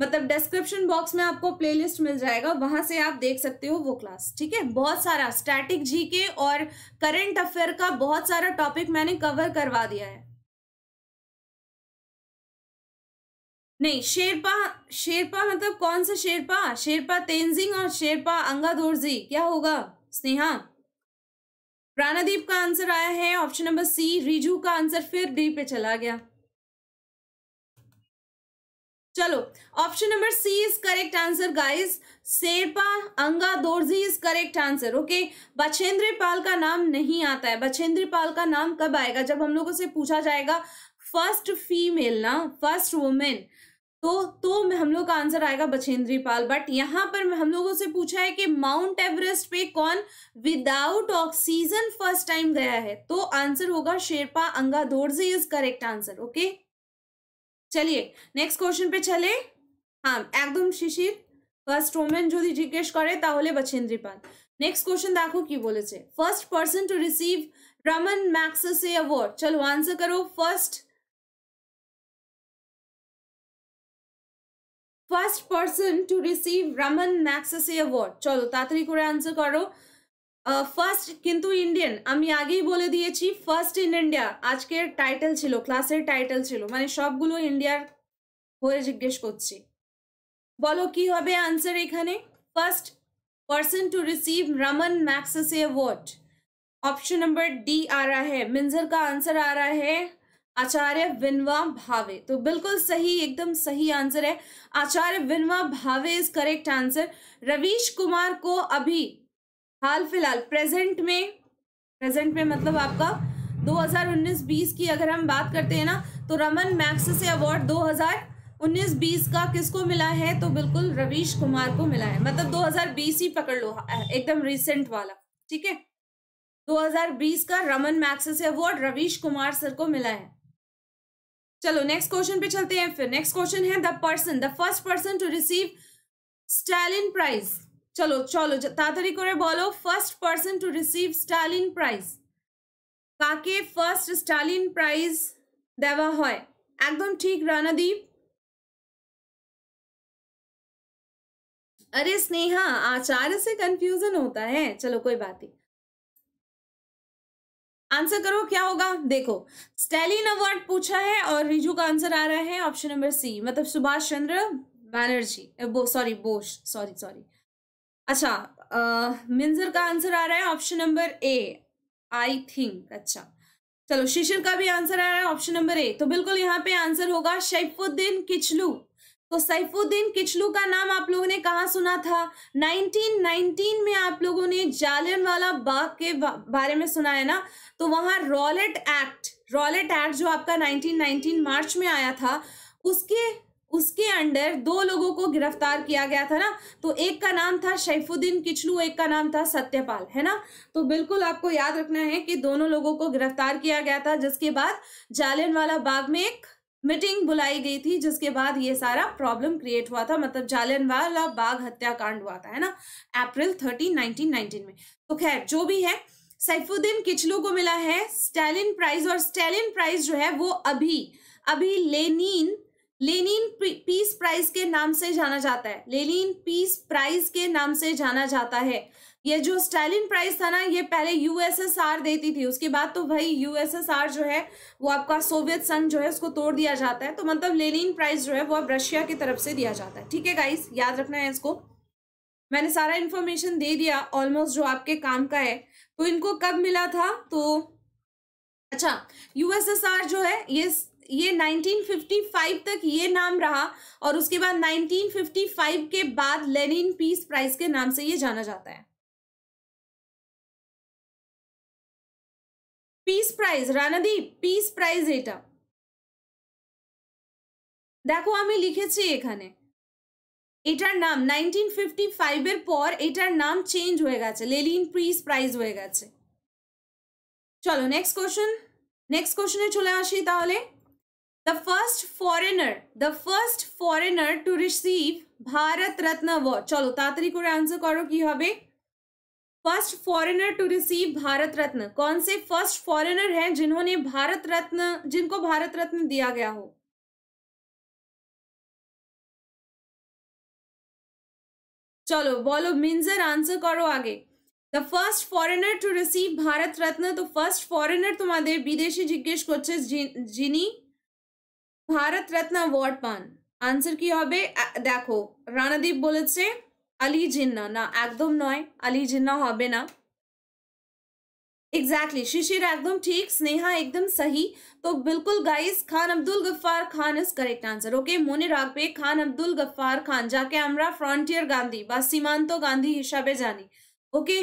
[SPEAKER 1] मतलब डिस्क्रिप्शन बॉक्स में आपको प्लेलिस्ट मिल जाएगा वहां से आप देख सकते हो वो क्लास ठीक है बहुत सारा स्टैटिक जीके के और करंट अफेयर का बहुत सारा टॉपिक मैंने कवर करवा दिया है नहीं शेरपा शेरपा मतलब कौन सा शेरपा शेरपा तेंजिंग और शेरपा अंगादोरजी क्या होगा स्नेहा प्राणादीप का आंसर आया है ऑप्शन नंबर सी रिजू का आंसर फिर डी पे चला गया चलो option number C is correct answer guys Sherpa Ang Dorji is correct answer okay Bachendri Pal का नाम नहीं आता है बछेंद्र पाल का नाम कब आएगा जब हम लोगों से पूछा जाएगा फर्स्ट फीमेल ना फर्स्ट वुमेन तो तो हम लोग का आंसर आएगा बछेंद्री पाल बट यहाँ पर हम लोगों से पूछा है कि माउंट एवरेस्ट पे कौन विदाउट ऑक्सीजन फर्स्ट टाइम गया है तो आंसर होगा Sherpa Ang Dorje is correct answer okay चलिए नेक्स्ट क्वेश्चन पे चले हाँ एकदम शिशिर फर्स्ट वोमेन जो जिज्ञेस करे बछेंद्री पाल नेक्स्ट क्वेश्चन देखो कि बोले বলেছে first person to receive Ramon Magsaysay award চলো answer first person to receive Ramon Magsaysay award চলো তাড়াতাড়ি করে आंसर করো ফার্স্ট কিন্তু ইন্ডিয়ান আমি আগেই বলে দিয়েছি ফার্স্ট ইন ইন্ডিয়া আজকের টাইটেল ছিল ক্লাসের টাইটেল ছিল মানে সবগুলো ইন্ডিয়ার হয়ে দিক দেশ করছে বলো কি হবে आंसर এখানে first person to receive Ramon Magsaysay award option number D आ रहा है मिंजर का आंसर आ रहा है आचार्य विनवा भावे तो बिल्कुल सही एकदम सही आंसर है Acharya Vinoba Bhave is correct answer Ravish Kumar को अभी हाल फिलहाल प्रेजेंट में प्रेजेंट में मतलब आपका 2019-20 की अगर हम बात करते हैं ना तो रमन मैक्स से अवार्ड 2019-20 का किसको मिला है तो बिल्कुल रवीश कुमार को मिला है मतलब 2020 ही पकड़ लो हाँ, एकदम रिसेंट वाला ठीक है 2020 का Ramon Magsaysay award Ravish Kumar sir को मिला है चलो नेक्स्ट क्वेश्चन पे चलते हैं फिर नेक्स्ट क्वेश्चन है the person the first person to receive Stalin prize चलो चलो তাড়াতাড়ি করে বলো first person to receive Stalin prize কাকে ফার্স্ট স্টালিন প্রাইজ দেওয়া হয় একদম ঠিক রানাদীপ अरे स्नेहा आचार्य से कंफ्यूजन होता है चलो कोई बात नहीं आंसर करो क्या होगा देखो स्टैलिन अवार्ड पूछा है और रिजू का आंसर आ रहा है ऑप्शन नंबर सी मतलब Subhash Chandra Banerjee sorry Bose sorry sorry अच्छा मिंजर का आंसर आ रहा है option number A I think अच्छा चलो शिशिर का भी आंसर आ रहा है ऑप्शन नंबर ए तो बिल्कुल यहाँ पे आंसर होगा शैफुद्दीन किचलू तो सैफुद्दीन किचलू का नाम आप लोगों ने कहा सुना था 1919 में आप लोगों ने वाला बाग के बारे में सुना है ना तो वहां रॉलेट एक्ट रॉलेट एक्ट जो आपका 1919 मार्च में आया था उसके उसके अंडर दो लोगों को गिरफ्तार किया गया था ना तो एक का नाम था शैफुद्दीन किचलू एक का नाम था सत्यपाल है ना तो बिल्कुल आपको याद रखना है कि दोनों लोगों को गिरफ्तार किया गया था जिसके बाद जालियनवाला बाग में एक मीटिंग बुलाई गई थी जिसके बाद ये सारा प्रॉब्लम क्रिएट हुआ था मतलब जालियनवाला बाग हत्याकांड हुआ था है ना अप्रैल थर्टीन नाइनटीन में तो खैर जो भी है सैफुद्दीन किचलू को मिला है स्टैलिन प्राइज और स्टैलिन प्राइज जो है वो अभी अभी लेनिन लेनिन पीस प्राइज के नाम से जाना जाता है लेनिन पीस प्राइज के नाम से जाना जाता है ये जो स्टालिन प्राइस था ना ये पहले यूएसएसआर देती थी उसके बाद तो भाई यूएसएसआर जो है वो आपका सोवियत संघ जो है उसको तोड़ दिया जाता है तो मतलब लेनिन प्राइस जो है वो अब रशिया की तरफ से दिया जाता है ठीक है गाइस याद रखना है इसको मैंने सारा इन्फॉर्मेशन दे दिया ऑलमोस्ट जो आपके काम का है तो इनको कब मिला था तो अच्छा यूएसएसआर जो है ये ये 1955 तक ये नाम रहा और उसके बाद 1955 के बाद लेनिन पीस प्राइज के नाम से ये जाना जाता
[SPEAKER 2] है peace prize
[SPEAKER 1] Ranadeep peace prize এটা দেখো আমি লিখেছি এখানে এটার নাম নাইনটিন ফিফটি ফাইভের পর এটার নাম চেঞ্জ হয়ে গেছে লেলিন পিস প্রাইজ হয়ে গেছে চলো নেক্সট কোশ্চেন নেক্সট কোশ্চেনে চলে আসি তাহলে the first foreigner the first foreigner to receive Bharat Ratna চলো তাড়াতাড়ি করে আনসার করো কি হবে first foreigner to receive Bharat Ratna कौन से फर्स्ट फॉरेनर हैं जिन्होंने भारत रत्न जिनको भारत रत्न दिया गया हो चलो बोलो मिंजर आंसर करो आगे the first foreigner to receive Bharat Ratna तो फर्स्ट फॉरेनर तुम्हारे विदेशी जिज्ञेस को जिनी भारत रत्न अवार्ड পান আনসার কি देखो দেখো बोले বলেছে अली जिन्ना না একদম নয় আলী জিন্না হবে না एग्जैक्टली exactly. शिशिर एकदम ठीक स्नेहा एकदम सही तो बिल्कुल guys Khan Abdul Ghaffar Khan is correct answer okay मोने रागपे खान अब्दुल गफ्फार खान जाके हमरा फ्रंटियर गांधी बस सीमांत तो गांधी हिसाबे जानी ओके okay?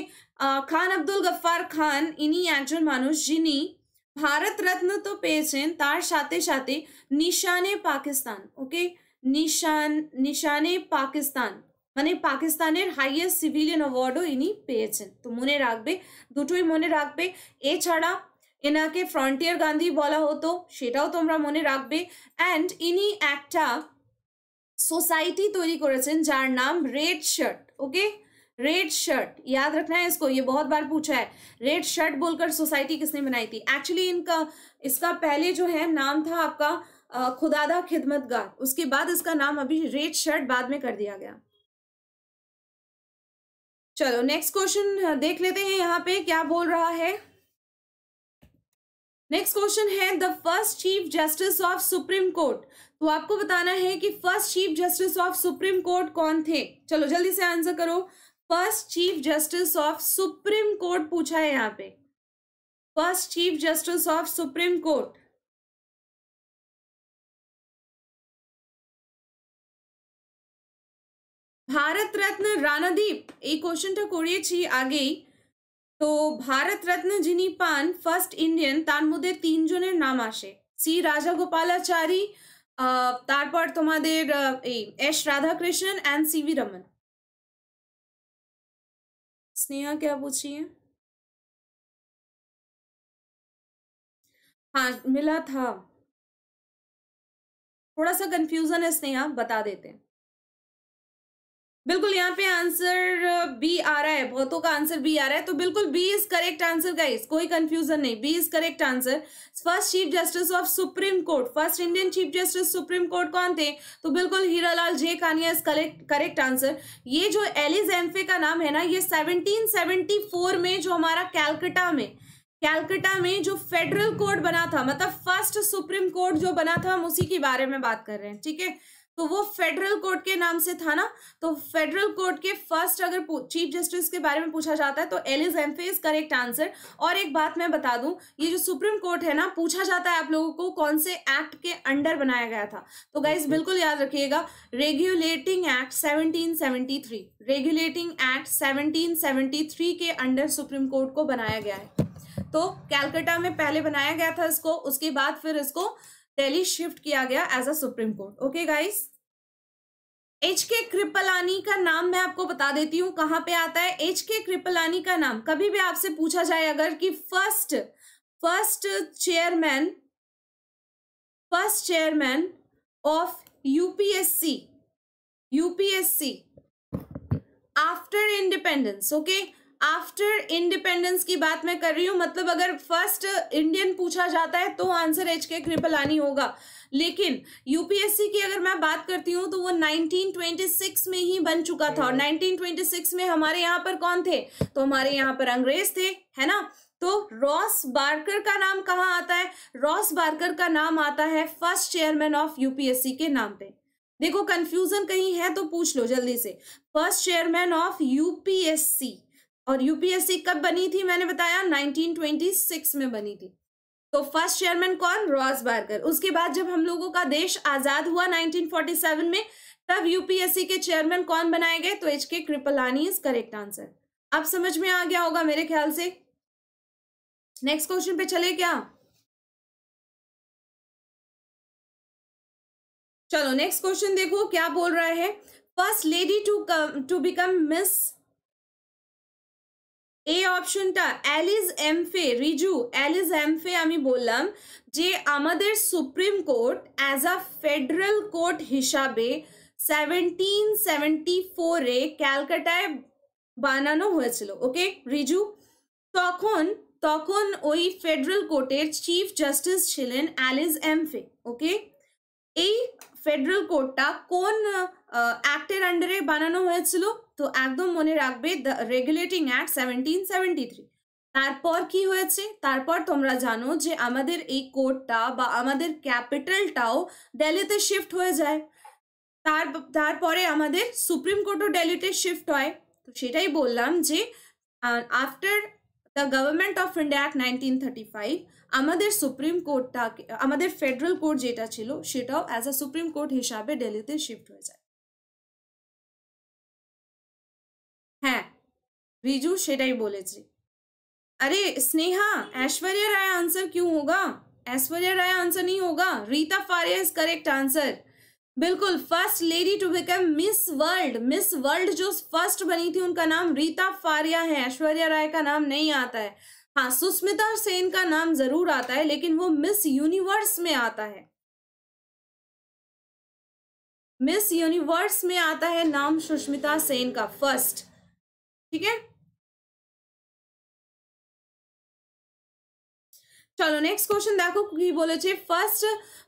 [SPEAKER 1] खान अब्दुल गफ्फार खान इनी एक जन मानुष जिनी भारत रत्न तो पे तार साथे साथे निशाने पाकिस्तान ओके निशान निशाने पाकिस्तान हाइएस्ट सीभिलियन अवार्डो इन पे तो मन তো दोटो রাখবে দুটোই মনে রাখবে এছাড়া এনাকে ফ্রন্টিয়ার গান্ধী বলা হতো সেটাও তোমরা मन रखे एंड इन एक सोसाइटी तैयारी कर नाम red shirt okay red shirt याद रखना है इसको ये बहुत बार पूछा है रेड शर्ट बोलकर सोसाइटी किसने बनाई थी एक्चुअली इनका इसका पहले जो है नाम था आपका खुदादा खिदमतगार उसके बाद इसका नाम अभी रेड शर्ट बाद में कर दिया गया चलो नेक्स्ट क्वेश्चन हाँ, देख लेते हैं यहाँ पे क्या बोल रहा है नेक्स्ट क्वेश्चन है the first chief justice of supreme court तो आपको बताना है कि first chief justice of supreme court कौन थे चलो जल्दी से आंसर करो first chief justice of supreme court पूछा है यहाँ पे first chief justice
[SPEAKER 2] of supreme court
[SPEAKER 1] Bharat Ratna Ranadeep ये क्वेश्चन टा तो कोड़े ची आगे तो भारत रत्न जिनी पान फर्स्ट इंडियन तार मुदे तीन जोने नाम आशे सी राजा गोपालाचारी तार पर तुम्हादे S Radha Krishna and C V Raman
[SPEAKER 2] Sneha क्या पूछी है हाँ मिला था थोड़ा सा कंफ्यूजन है स्नेहा
[SPEAKER 1] बता देते हैं बिल्कुल यहाँ पे आंसर बी uh, आ रहा है बहुतों का आंसर बी आ रहा है तो बिल्कुल B is correct answer guys कोई कंफ्यूजन नहीं B is correct answer first chief justice of supreme court first Indian chief justice supreme court कौन थे तो बिल्कुल Hiralal J Kania is correct answer ये जो एलिज एम्फे का नाम है ना ये सेवनटीन में जो हमारा कैलकटा में कैलकटा में जो फेडरल कोर्ट बना था मतलब फर्स्ट सुप्रीम कोर्ट जो बना था हम उसी के बारे में बात कर रहे हैं ठीक है तो वो फेडरल कोर्ट के नाम से था ना तो फेडरल कोर्ट के फर्स्ट अगर चीफ जस्टिस के बारे में पूछा जाता है तो एलिज एम्फे इज करेक्ट आंसर और एक बात मैं बता दूं ये जो सुप्रीम कोर्ट है ना पूछा जाता है आप लोगों को कौन से एक्ट के अंडर बनाया गया था तो गाइज बिल्कुल याद रखिएगा regulating act seventeen regulating act seventeen के अंडर सुप्रीम कोर्ट को बनाया गया है तो कैलकाटा में पहले बनाया गया था इसको उसके बाद फिर इसको दिल्ली शिफ्ट किया गया as a supreme court okay guys H K Kripalani का नाम मैं आपको बता देती हूँ कहाँ पे आता है एच के कृपलानी का नाम कभी भी आपसे पूछा जाए अगर कि first first chairman first chairman of UPSC UPSC after independence okay after independence की बात मैं कर रही हूँ मतलब अगर फर्स्ट इंडियन पूछा जाता है तो आंसर एच के कृपलानी होगा लेकिन यूपीएससी की अगर मैं बात करती हूँ तो वो 1926 में ही बन चुका था और 1926 हम्म। में हमारे यहाँ पर कौन थे तो हमारे यहाँ पर अंग्रेज थे है ना तो रॉस बार्कर का नाम कहाँ आता है रॉस बार्कर का नाम आता है फर्स्ट चेयरमैन ऑफ यूपीएससी के नाम पे देखो कंफ्यूजन कहीं है तो पूछ लो जल्दी से फर्स्ट चेयरमैन ऑफ यूपीएससी और यूपीएससी कब बनी थी मैंने बताया 1926 में बनी थी तो फर्स्ट चेयरमैन कौन रॉस बार्कर उसके बाद जब हम लोगों का देश आजाद हुआ 1947 में तब यूपीएससी के चेयरमैन कौन बनाए गए तो H K Kripalani is correct answer अब समझ में आ गया होगा मेरे ख्याल से नेक्स्ट क्वेश्चन पे चले क्या
[SPEAKER 2] चलो नेक्स्ट क्वेश्चन
[SPEAKER 1] देखो क्या बोल रहा है first lady to to become miss এই অপশনটা অ্যালিস এমফে রিজু অ্যালিস এমফে আমি বললাম যে আমাদের supreme court as a federal court হিসাবে সেভেন্টিন সেভেন্টি ফোরে ক্যালকাটায় বানানো হয়েছিল ওকে রিজু তখন তখন ওই ফেডারেল কোর্টের চিফ জাস্টিস ছিলেন অ্যালিস এমফে ওকে এই ফেডারেল কোর্টটা কোন অ্যাক্টের আন্ডারে বানানো হয়েছিল তো একদম মনে রাখবে the regulating act seventeen seventy three তারপর কি হয়েছে তারপর তোমরা জানো যে আমাদের এই কোর্টটা বা আমাদের ক্যাপিটালটাও দিল্লিতে শিফট হয়ে যায় তার তারপরে আমাদের সুপ্রিম কোর্টও দিল্লিতে শিফট হয় তো সেটাই বললাম যে after the government of India act nineteen thirty five আমাদের সুপ্রিম কোর্টটাকে আমাদের ফেডারেল কোর্ট যেটা ছিল সেটাও অ্যাজ আ সুপ্রিম কোর্ট হিসাবে দিল্লিতে শিফট হয়ে যায় रिजू सेटाई बोले अरे स्नेहा ऐश्वर्या राय आंसर क्यों होगा ऐश्वर्या राय आंसर नहीं होगा Reita Faria is correct answer बिल्कुल first lady to become miss world miss world जो फर्स्ट बनी थी उनका नाम रीता फारिया है ऐश्वर्या राय का नाम नहीं आता है हाँ सुस्मिता सेन का नाम जरूर आता है लेकिन वो मिस यूनिवर्स में आता है मिस यूनिवर्स में आता है नाम सुष्मिता सेन का फर्स्ट ठीक है चलो नेक्स्ट क्वेश्चन देखो की बोले फर्स्ट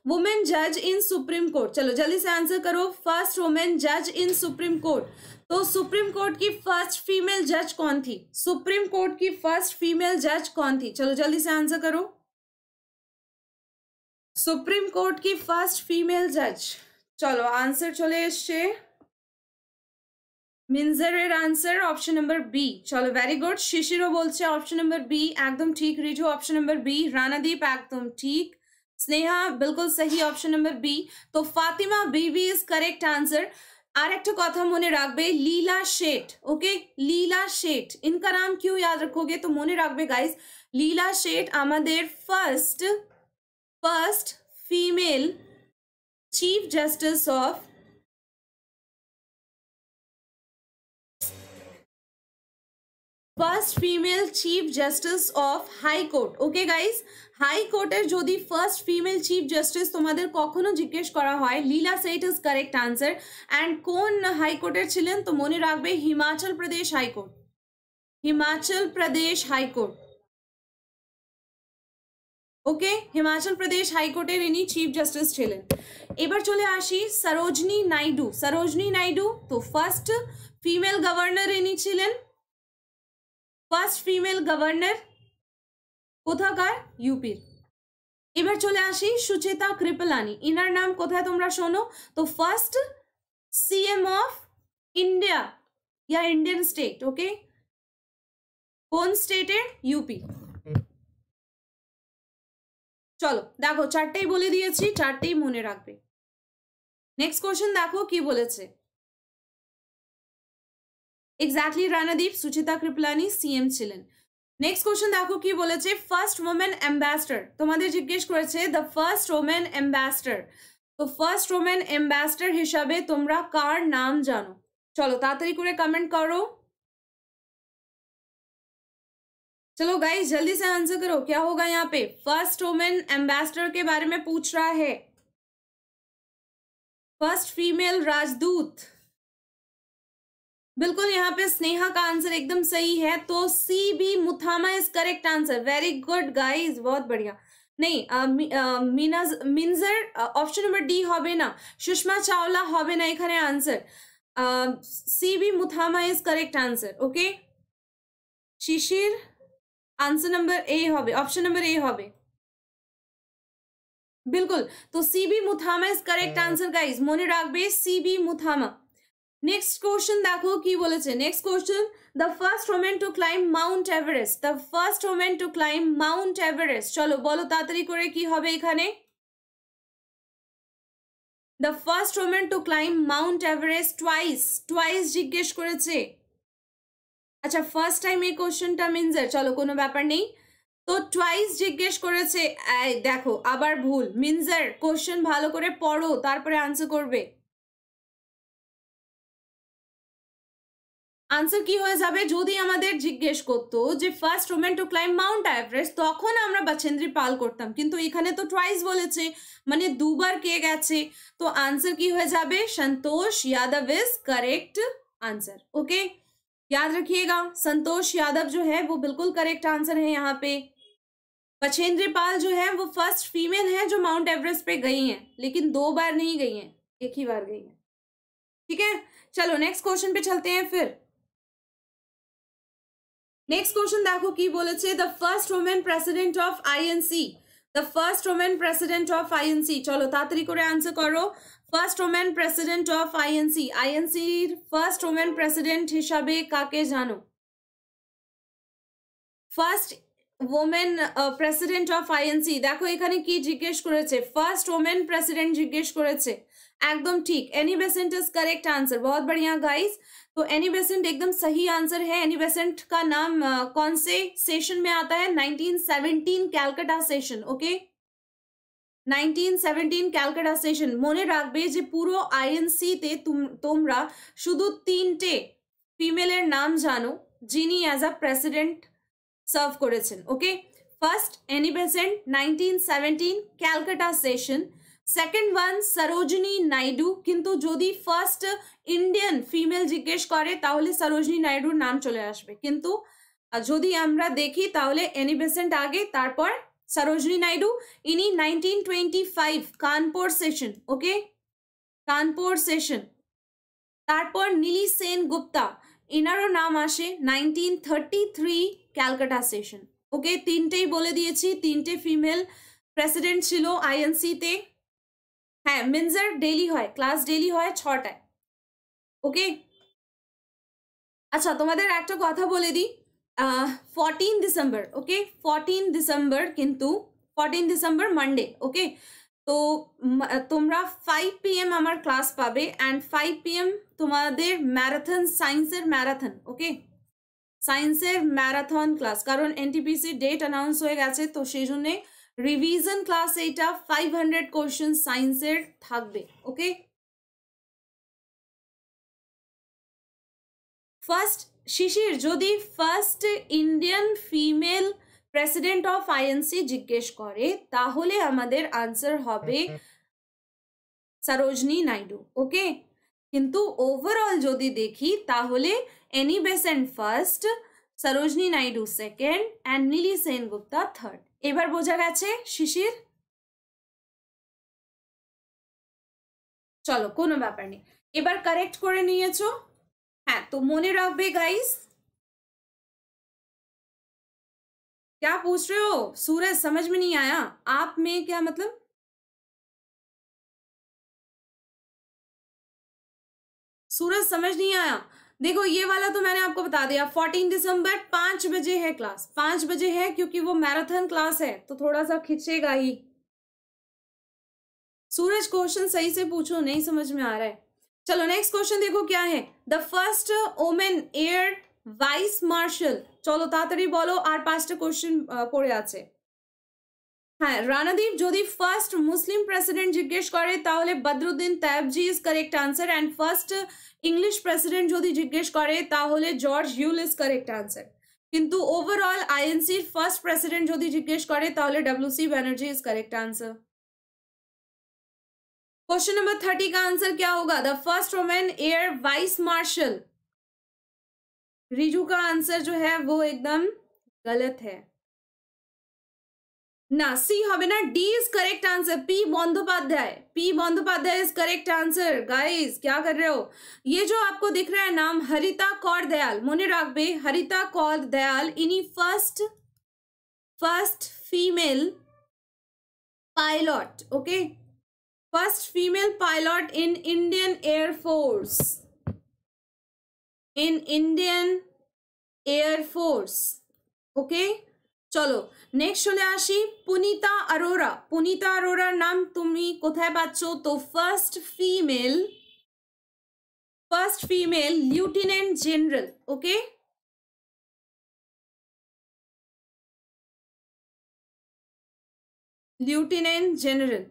[SPEAKER 1] वुमेन जज इन सुप्रीम कोर्ट चलो जल्दी से आंसर करो फर्स्ट वुमेन जज इन सुप्रीम कोर्ट तो सुप्रीम कोर्ट की फर्स्ट फीमेल जज कौन थी सुप्रीम कोर्ट की फर्स्ट फीमेल जज कौन थी चलो जल्दी से आंसर करो सुप्रीम कोर्ट की फर्स्ट फीमेल जज चलो आंसर चले इससे Minjar answer option number B চলো ভেরি গুড শিশিরও বলছে অপশন নাম্বার বি একদম ঠিক Riju option number B Ranadeep একদম स्नेहा बिल्कुल सही ऑप्शन नंबर बी तो Fatima Bibi is correct answer और एक कथा मन रखे लीला शेठ ओके लीला शेठ इनका नाम क्यों याद रखोगे तो मन रखे guys Leila Seth first first female chief justice of first female chief justice of high court okay guys हाईकोर्टर जो फार्ष्ट फिमेल चीफ जस्टिस तुम्हारे कख जिज्ञेस Leila Seth is correct answer and को हाईकोर्टर छें तो मन रखे Himachal Pradesh high court Himachal Pradesh high court okay Himachal Pradesh हाईकोर्टर इन चीफ जस्टिस चले आसि सरोजनी नाइडू सरोजनी नाइडू तो फार्ष्ट फिमेल गवर्नर इन छोड़ ফার্স্ট ফিমেল গভর্নর কোথাকার ইউপির এবার চলে আসি সুচেতা কৃপলানি ইনার নাম কোথায় তোমরা শোনো তো ফার্স্ট সিএম অফ ইন্ডিয়া ইয়া ইন্ডিয়ান স্টেট ওকে
[SPEAKER 2] কোন স্টেটের ইউপি
[SPEAKER 1] চলো দেখো চারটেই বলে দিয়েছি চারটেই মনে রাখবে নেক্সট কোশ্চেন দেখো কি বলেছে exactly Ranadeep Sucheta Kripalani C M छिलेन नेक्स्ट क्वेश्चन देखो कि फार्ष्ट वोमैन एम्बासडर तुम्हारे जिज्ञेस कर फार्ष्ट वोमैन एम्बासडर तो फार्ष्ट वोमैन एम्बासडर हिसाब से तुम्हारा कार नाम जानो चलो ताड़ी कमेंट करो चलो गाइस जल्दी से आंसर करो क्या होगा यहाँ पे फर्स्ट वोमेन एम्बेसडर के बारे में पूछ रहा है फर्स्ट फीमेल राजदूत बिल्कुल यहाँ पे स्नेहा का आंसर एकदम सही है तो C B Muthamma is correct answer very good guys बहुत बढ़िया नहीं आ, मी, आ, Meena Minjar option number D হবে না সুষমা চাওলা হবে answer C B Muthamma is correct answer okay Shishir answer number A হবে नंबर ए हो बिल्कुल तो C B Muthamma is correct answer guys डाक बे C B Muthamma next question দেখো কি বলেছে নেক্সট কোশ্চেন the first women to climb mount Everest the first women to climb mount Everest চলো বলো তাড়াতাড়ি করে কি হবে এখানে the first women to climb mount Everest twice twice জিজ্ঞেস করেছে আচ্ছা ফার্স্ট টাইম এই কোশ্চেনটা মিনজের চলো কোনো ব্যাপার নেই তো টুয়াইস জিজ্ঞেস করেছে দেখো আবার ভুল মিনজার কোশ্চেন ভালো করে পড়ো তারপরে আনসার করবে আনসার কি হয়ে যাবে যদি আমাদের জিজ্ঞেস করতো যে first woman to climb mount Everest তখন আমরা বাছেন্দ্রি পাল করতাম কিন্তু এখানে তো ট্রাইস বলেছে মানে দুবার কে গেছে তো আনসার কি হয়ে যাবে Santosh Yadav is correct answer okay याद रखिएगा संतोष यादव जो है वो बिल्कुल करेक्ट आंसर है यहाँ पे बछेंद्री पाल जो है वो फर्स्ट फीमेल है जो माउंट एवरेस्ट पे गई हैं लेकिन दो बार नहीं गई हैं एक ही बार गई हैं ठीक है चलो नेक्स्ट क्वेश्चन पे चलते हैं फिर নেক্সট কোশ্চেন দেখো কি বলেছে the first women president of INC the first women president of INC চলো তাড়াতাড়ি করে আনসার করো first women president of INC আইএনসির ফার্স্ট ওমেন প্রেসিডেন্ট হিসাবে কাকে জানো first women president of INC দেখো এখানে কি জিজ্ঞেস করেছে ফার্স্ট ওমেন প্রেসিডেন্ট জিজ্ঞেস করেছে एकदम ठीक Annie Besant is correct answer बहुत बढ़िया गाइस तो एनी बेसेंट एकदम सही आंसर है एनी बेसेंट का नाम आ, कौन से सेशन में आता है 1917 Calcutta session okay 1917 Calcutta session মনে রাখবে যে পুরো আইএনসিতে তোমরা শুধু তিনটে ফিমেলের নাম জানো যিনি অ্যাজ আ প্রেসিডেন্ট सर्व करेक्ट है okay first Annie Besant 1917 Calcutta session second one Sarojini Naidu किंतु यदि फर्स्ट इंडियन फीमेल जीकेश करे তাহলে সরোজনি নাইডুর নাম চলে আসবে কিন্তু যদি আমরা দেখি তাহলে এনিবেসেন্ট আগে তারপর সরোজনি নাইডু ইনি 1925 Kanpur session okay Kanpur session তারপর নিলি সেনগুপ্ত এরও নাম আসে 1933 कलकत्ता सेशन ओके तीनटै बोले दिएছি তিনটে ফিমেল প্রেসিডেন্ট ছিল আইএনসি তে হ্যাঁ মিনজার ডেইলি হয় ক্লাস ডেইলি হয় ছটায় ओके अच्छा তোমাদের একটা কথা বলি দি 14 दिसंबर ओके 14 दिसंबर किंतु 14 दिसंबर मंडे ओके तो তোমরা 5 पीएम আমার ক্লাস পাবে এন্ড 5 पीएम তোমাদের ম্যারাথন সায়েন্সের ম্যারাথন ओके সায়েন্সের ম্যারাথন ক্লাস কারণ এনটিপিসির ডেট অ্যানাউন্স হয়ে গেছে তো সেই জন্যে রিভিশন ক্লাস এইটা ফাইভ হান্ড্রেড কোয়েশ্চেন সায়েন্সের থাকবে ওকে ফার্স্ট শিশির যদি first Indian female president of INC জিজ্ঞেস করে তাহলে আমাদের আনসার হবে সরোজনী নাইডু ওকে কিন্তু ওভারঅল যদি দেখি তাহলে Annie Besant first Sarojini Naidu second and Nellie Sengupta third এবারে বোঝা গেছে शिशिर
[SPEAKER 2] चलो কোন ব্যাপার নেই এবারে करेक्ट করে নিয়েছো হ্যাঁ তো মনে রাখবে গাইস কি জিজ্ঞেস হচ্ছো সুরজ समझ में नहीं आया आप में क्या मतलब
[SPEAKER 1] सूरज समझ नहीं आया देखो ये वाला तो मैंने आपको बता दिया फोर्टीन दिसंबर पांच बजे है क्लास पांच बजे है क्योंकि वो मैराथन क्लास है तो थोड़ा सा खिंचेगा ही सूरज क्वेश्चन सही से पूछो नहीं समझ में आ रहा है चलो नेक्स्ट क्वेश्चन देखो क्या है the first women air vice marshal चलो তাড়াতাড়ি बोलो आर पांच क्वेश्चन पड़े आ হ্যাঁ রানাদীপ যদি ফার্স্ট মুসলিম প্রেসিডেন্ট জিজ্ঞেস করে তাহলে Badruddin Tyabji is correct answer and first English president যদি জিজ্ঞেস করে তাহলে George Yule is correct answer কিন্তু ওভারঅল আইএনসির ফার্স্ট প্রেসিডেন্ট যদি জিজ্ঞেস করে তাহলে W C Banerjee is correct answer question number thirty का आंसर क्या होगा the first women air vice marshal Riju का आंसर जो है वो एकदम गलत है না সি হবে না D is correct answer P Bandyopadhyay P Bandyopadhyay is correct answer guys क्या कर रहे हो ये जो आपको दिख रहा है नाम हरिता कौर दयाल मुनि राघबे हरिता कौर दयाल इनी first first female pilot okay first female pilot in Indian air force in Indian air force okay okay? চলো নেক্সট চলে আসি পুনিতা আরোরা পুনিতা আরোরার নাম তুমি কোথায় পাচ্ছ তো first female first female lieutenant general okay lieutenant general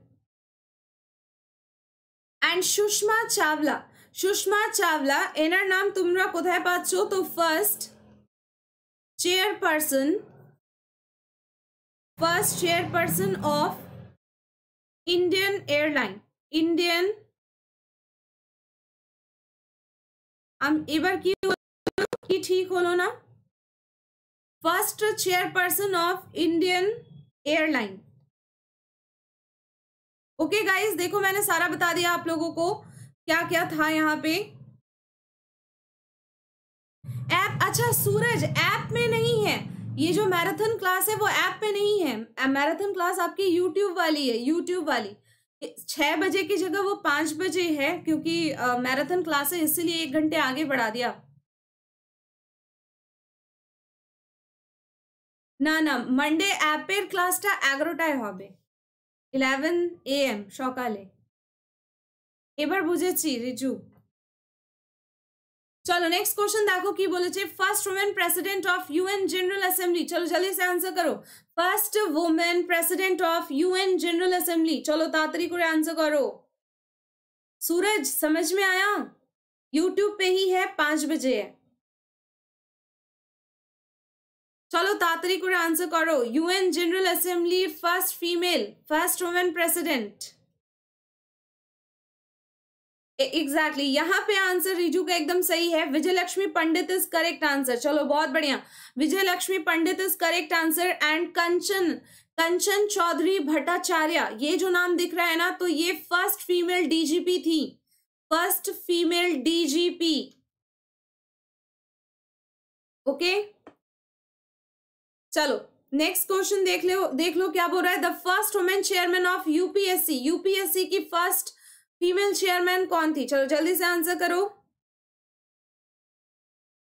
[SPEAKER 1] and Sushma Chawla Sushma Chawla এনার নাম তোমরা কোথায় পাচ্ছ তো first chairperson first chairperson
[SPEAKER 2] of Indian airline Indian এবার কি কি ঠিক ना
[SPEAKER 1] first first chairperson of Indian airline okay guys देखो मैंने सारा बता दिया आप लोगों को क्या क्या था यहाँ पे ऐप अच्छा सूरज ऐप में नहीं है ये जो मैराथन क्लास है वो ऐप में नहीं मैराथन क्लास आपकी यूट्यूब वाली है यूट्यूब वाली छः बजे की जगह वो पाँच बजे है क्योंकि मैराथन क्लास है इसलिए एक घंटे आगे बढ़ा दिया
[SPEAKER 2] ना ना मंडे एपेर क्लास टा एगारोटाय
[SPEAKER 1] इलेवन ए एम সকালে एबार बुझे রিজু चलो नेक्स्ट क्वेश्चन देखो कि बोले first women president of UN general assembly चलो जल्दी से आंसर करो first women president of UN general assembly चलो तातरी को आंसर करो सूरज समझ में आया यूट्यूब पे ही है पांच बजे चलो तातरी को आंसर करो UN general assembly first female first women president exactly e, exactly. यहाँ पे आंसर रिजू का एकदम सही है Vijaya Lakshmi Pandit is correct answer चलो बहुत बढ़िया Vijaya Lakshmi Pandit is correct answer and Kanchan Kanchan Chaudhary Bhattacharya ये जो नाम दिख रहा है ना तो ये फर्स्ट फीमेल डीजीपी थी फर्स्ट फीमेल डीजीपी ओके चलो नेक्स्ट क्वेश्चन देख लो देख लो क्या बोल रहा है the first women chairman of UPSC UPSC की फर्स्ट फीमेल चेयरमैन कौन थी चलो जल्दी से आंसर करो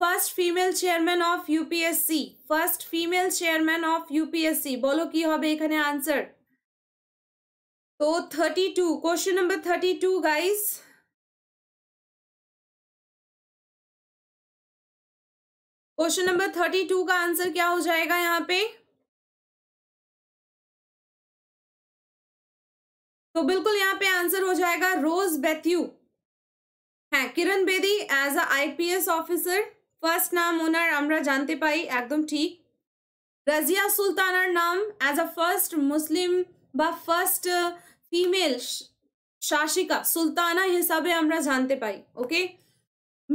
[SPEAKER 1] first female chairman of UPSC first female chairman of UPSC बोलो की হবে এখানে answer thirty two question number thirty two guys
[SPEAKER 2] question number thirty two का आंसर क्या हो जाएगा यहाँ पे
[SPEAKER 1] तो बिल्कुल यहाँ पे आंसर हो जाएगा रोज बैथ्यू है Kiran Bedi as a IPS officer first नाम उन्हर हमारा जानते पाई एकदम ठीक रजिया सुल्तानर नाम एज अ फर्स्ट मुस्लिम बा फर्स्ट फीमेल शासिका सुल्ताना हिसाब हमारा जानते पाई ओके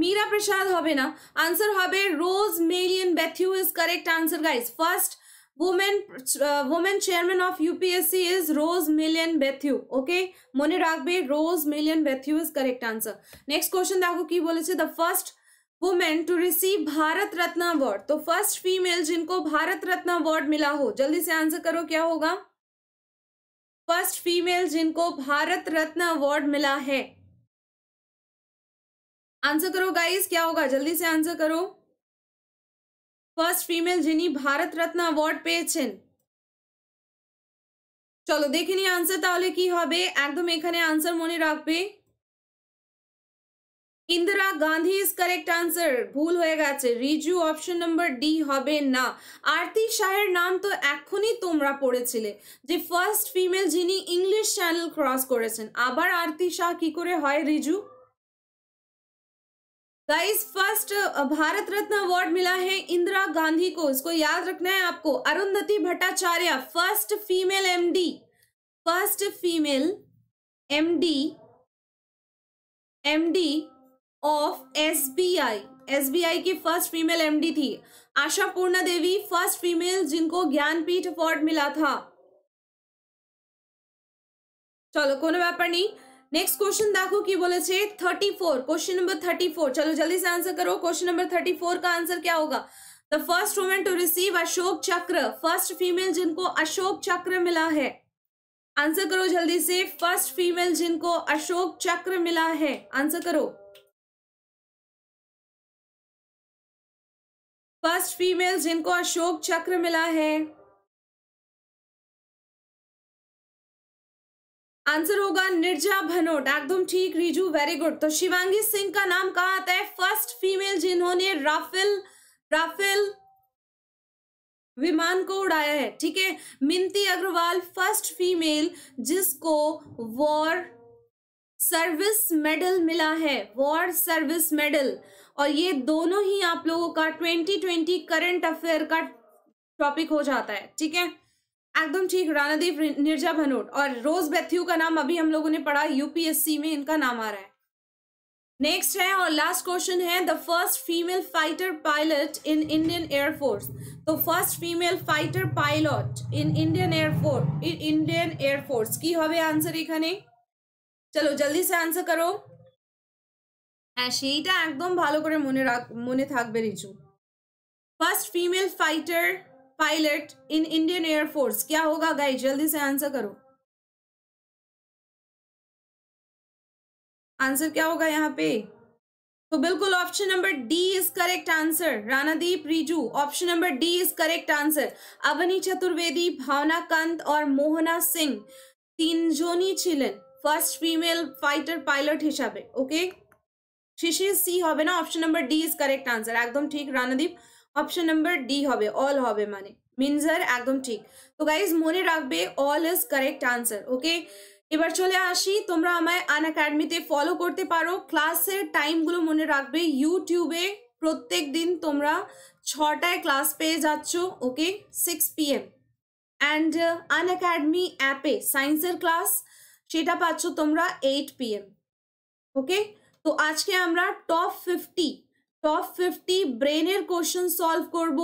[SPEAKER 1] मीरा प्रसाद होना आंसर हो Rose Marion Bethew is correct answer guys first women women chairman of UPSC is Rose Millian Bethew okay Moni মনে রাখবে Rose Millian Bethew is correct answer next question দেখো কি বলেছে the women to receive Bharat Ratna award तो फर्स्ट फीमेल जिनको Bharat Ratna award मिला हो जल्दी से आंसर करो क्या होगा फर्स्ट फीमेल जिनको भारत रत्न अवार्ड मिला है आंसर करो गाइस क्या होगा जल्दी से आंसर करो ফার্স্ট ফিমেল যিনি ভারত রত্ন অ্যাওয়ার্ড পেয়েছেন চলো দেখে নি আনসার তাহলে কি হবে একদম এখানে আনসার মনে রাখবে Indira Gandhi is correct answer ভুল হয়ে গেছে রিজু অপশন নম্বর ডি হবে না আরতি শাহের নাম তো এখনই তোমরা পড়েছিলে যে ফার্স্ট ফিমেল যিনি ইংলিশ চ্যানেল ক্রস করেছেন আবার আরতি শাহ কি করে হয় Riju guys first Bharat Ratna award मिला है इंदिरा गांधी को इसको याद रखना है आपको Arundhati Bhattacharya first female MD first female MD MD of SBI SBI की फर्स्ट फीमेल एमडी थी आशा पूर्णा देवी फर्स्ट फीमेल जिनको ज्ञानपीठ अवार्ड मिला था चलो कोनो व्यापार नहीं नेक्स्ट क्वेश्चन देखो कि बोले छे thirty four question number thirty four चलो जल्दी से आंसर करो क्वेश्चन नंबर थर्टी फोर का आंसर क्या होगा the first women to receive Ashok Chakra first female जिनको अशोक चक्र मिला है आंसर करो जल्दी से फर्स्ट फीमेल जिनको अशोक चक्र मिला है आंसर करो
[SPEAKER 2] फर्स्ट फीमेल जिनको अशोक चक्र मिला है
[SPEAKER 1] आंसर होगा निर्जा भनोट एकदम ठीक रिजू वेरी गुड तो शिवांगी सिंह का नाम कहा आता है फर्स्ट फीमेल जिन्होंने राफेल राफेल विमान को उड़ाया है ठीक है मिंती अग्रवाल फर्स्ट फीमेल जिसको वॉर सर्विस मेडल मिला है वॉर सर्विस मेडल और ये दोनों ही आप लोगों का 2020 करंट अफेयर का टॉपिक हो जाता है ठीक है एकदम ठीक रानादीप निर्जा भनोट और रोज बैथ्यू का नाम अभी हम लोगों ने पढ़ा यूपीएससी में इनका नाम आ रहा है नेक्स्ट है और लास्ट क्वेश्चन है the first female fighter pilot in Indian air force तो first female fighter pilot in Indian air force in Indian air force की हो आंसर এখানে चलो जल्दी से आंसर करो हाँ से एकदम भलोक मन মনে রাখ थकबे থাকবে Riju female fighter pilot in Indian air force क्या होगा गाइस जल्दी से आंसर करो
[SPEAKER 2] आंसर क्या होगा यहाँ पे
[SPEAKER 1] तो बिल्कुल option number D is correct answer Ranadeep Riju option number D is correct answer Avani Chaturvedi Bhawana Kanth और मोहना सिंह तीनजनই ছিলেন ফার্স্ট ফিমেল फाइटर पायलट हिसाब से ओके शिशिर सी होना option number D is correct answer एकदम ठीक রানাদীপ অপশন নাম্বার ডি হবে অল হবে মানে মিনজার একদম ঠিক তো गाइस মনে রাখবে all is correct answer okay এবারে চলে আসি তোমরা আমায় আন アカ ডেমি তে ফলো করতে পারো ক্লাসের টাইমগুলো মনে রাখবে ইউটিউবে প্রত্যেকদিন তোমরা 6টায় ক্লাস পেয়ে যাচ্ছো okay 6 PM and アカ Unacademy অ্যাপে সাইন্স এর ক্লাস সেটা পাচ্ছো তোমরা 8 পিএম ওকে তো আজকে আমরা top 50 top fifty brainer question solve करब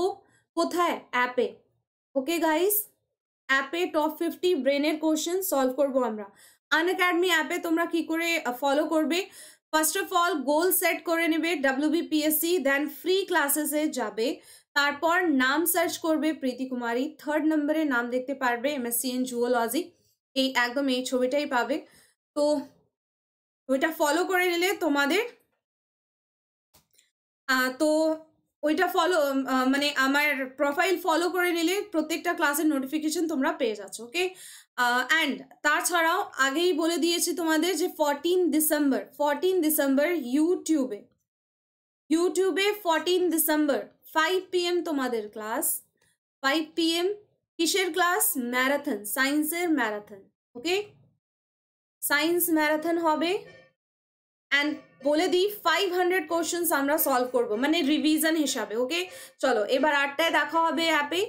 [SPEAKER 1] कैपे ओके गाइस एपे top fifty brainer question solve करब अन अकाडमी एपे तुम्हारा कि फलो कर first of all goal set कर W B P S C then free क्लैसेसे जापर नाम सर्च कर प्रीति कुमारी थार्ड नम्बर नाम देखते पावे M S C in zoology एकदम ये छविटाई पा तो वोट फलो कर তো ওইটা ফলো মানে আমার প্রোফাইল ফলো করে নিলে প্রত্যেকটা ক্লাসের নোটিফিকেশন তোমরা পেয়ে যাচ্ছ ওকে অ্যান্ড তাছাড়াও আগেই বলে দিয়েছি তোমাদের যে ফরটিন ডিসেম্বর ফরটিন ডিসেম্বর ইউটিউবে ইউটিউবে ফরটিন ডিসেম্বর ফাইভ পিএম তোমাদের ক্লাস ফাইভ পিএম কিসের ক্লাস ম্যারাথন সায়েন্সের ম্যারাথন ওকে সায়েন্স ম্যারাথন হবে অ্যান্ড বলে দিই ফাইভ হান্ড্রেড কোশ্চেন্স আমরা সলভ করব মানে রিভিশন হিসাবে ওকে চলো এবার আটটায় দেখা হবে অ্যাপে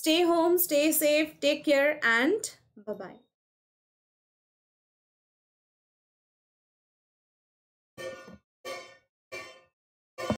[SPEAKER 1] stay
[SPEAKER 2] home stay safe take care and bye bye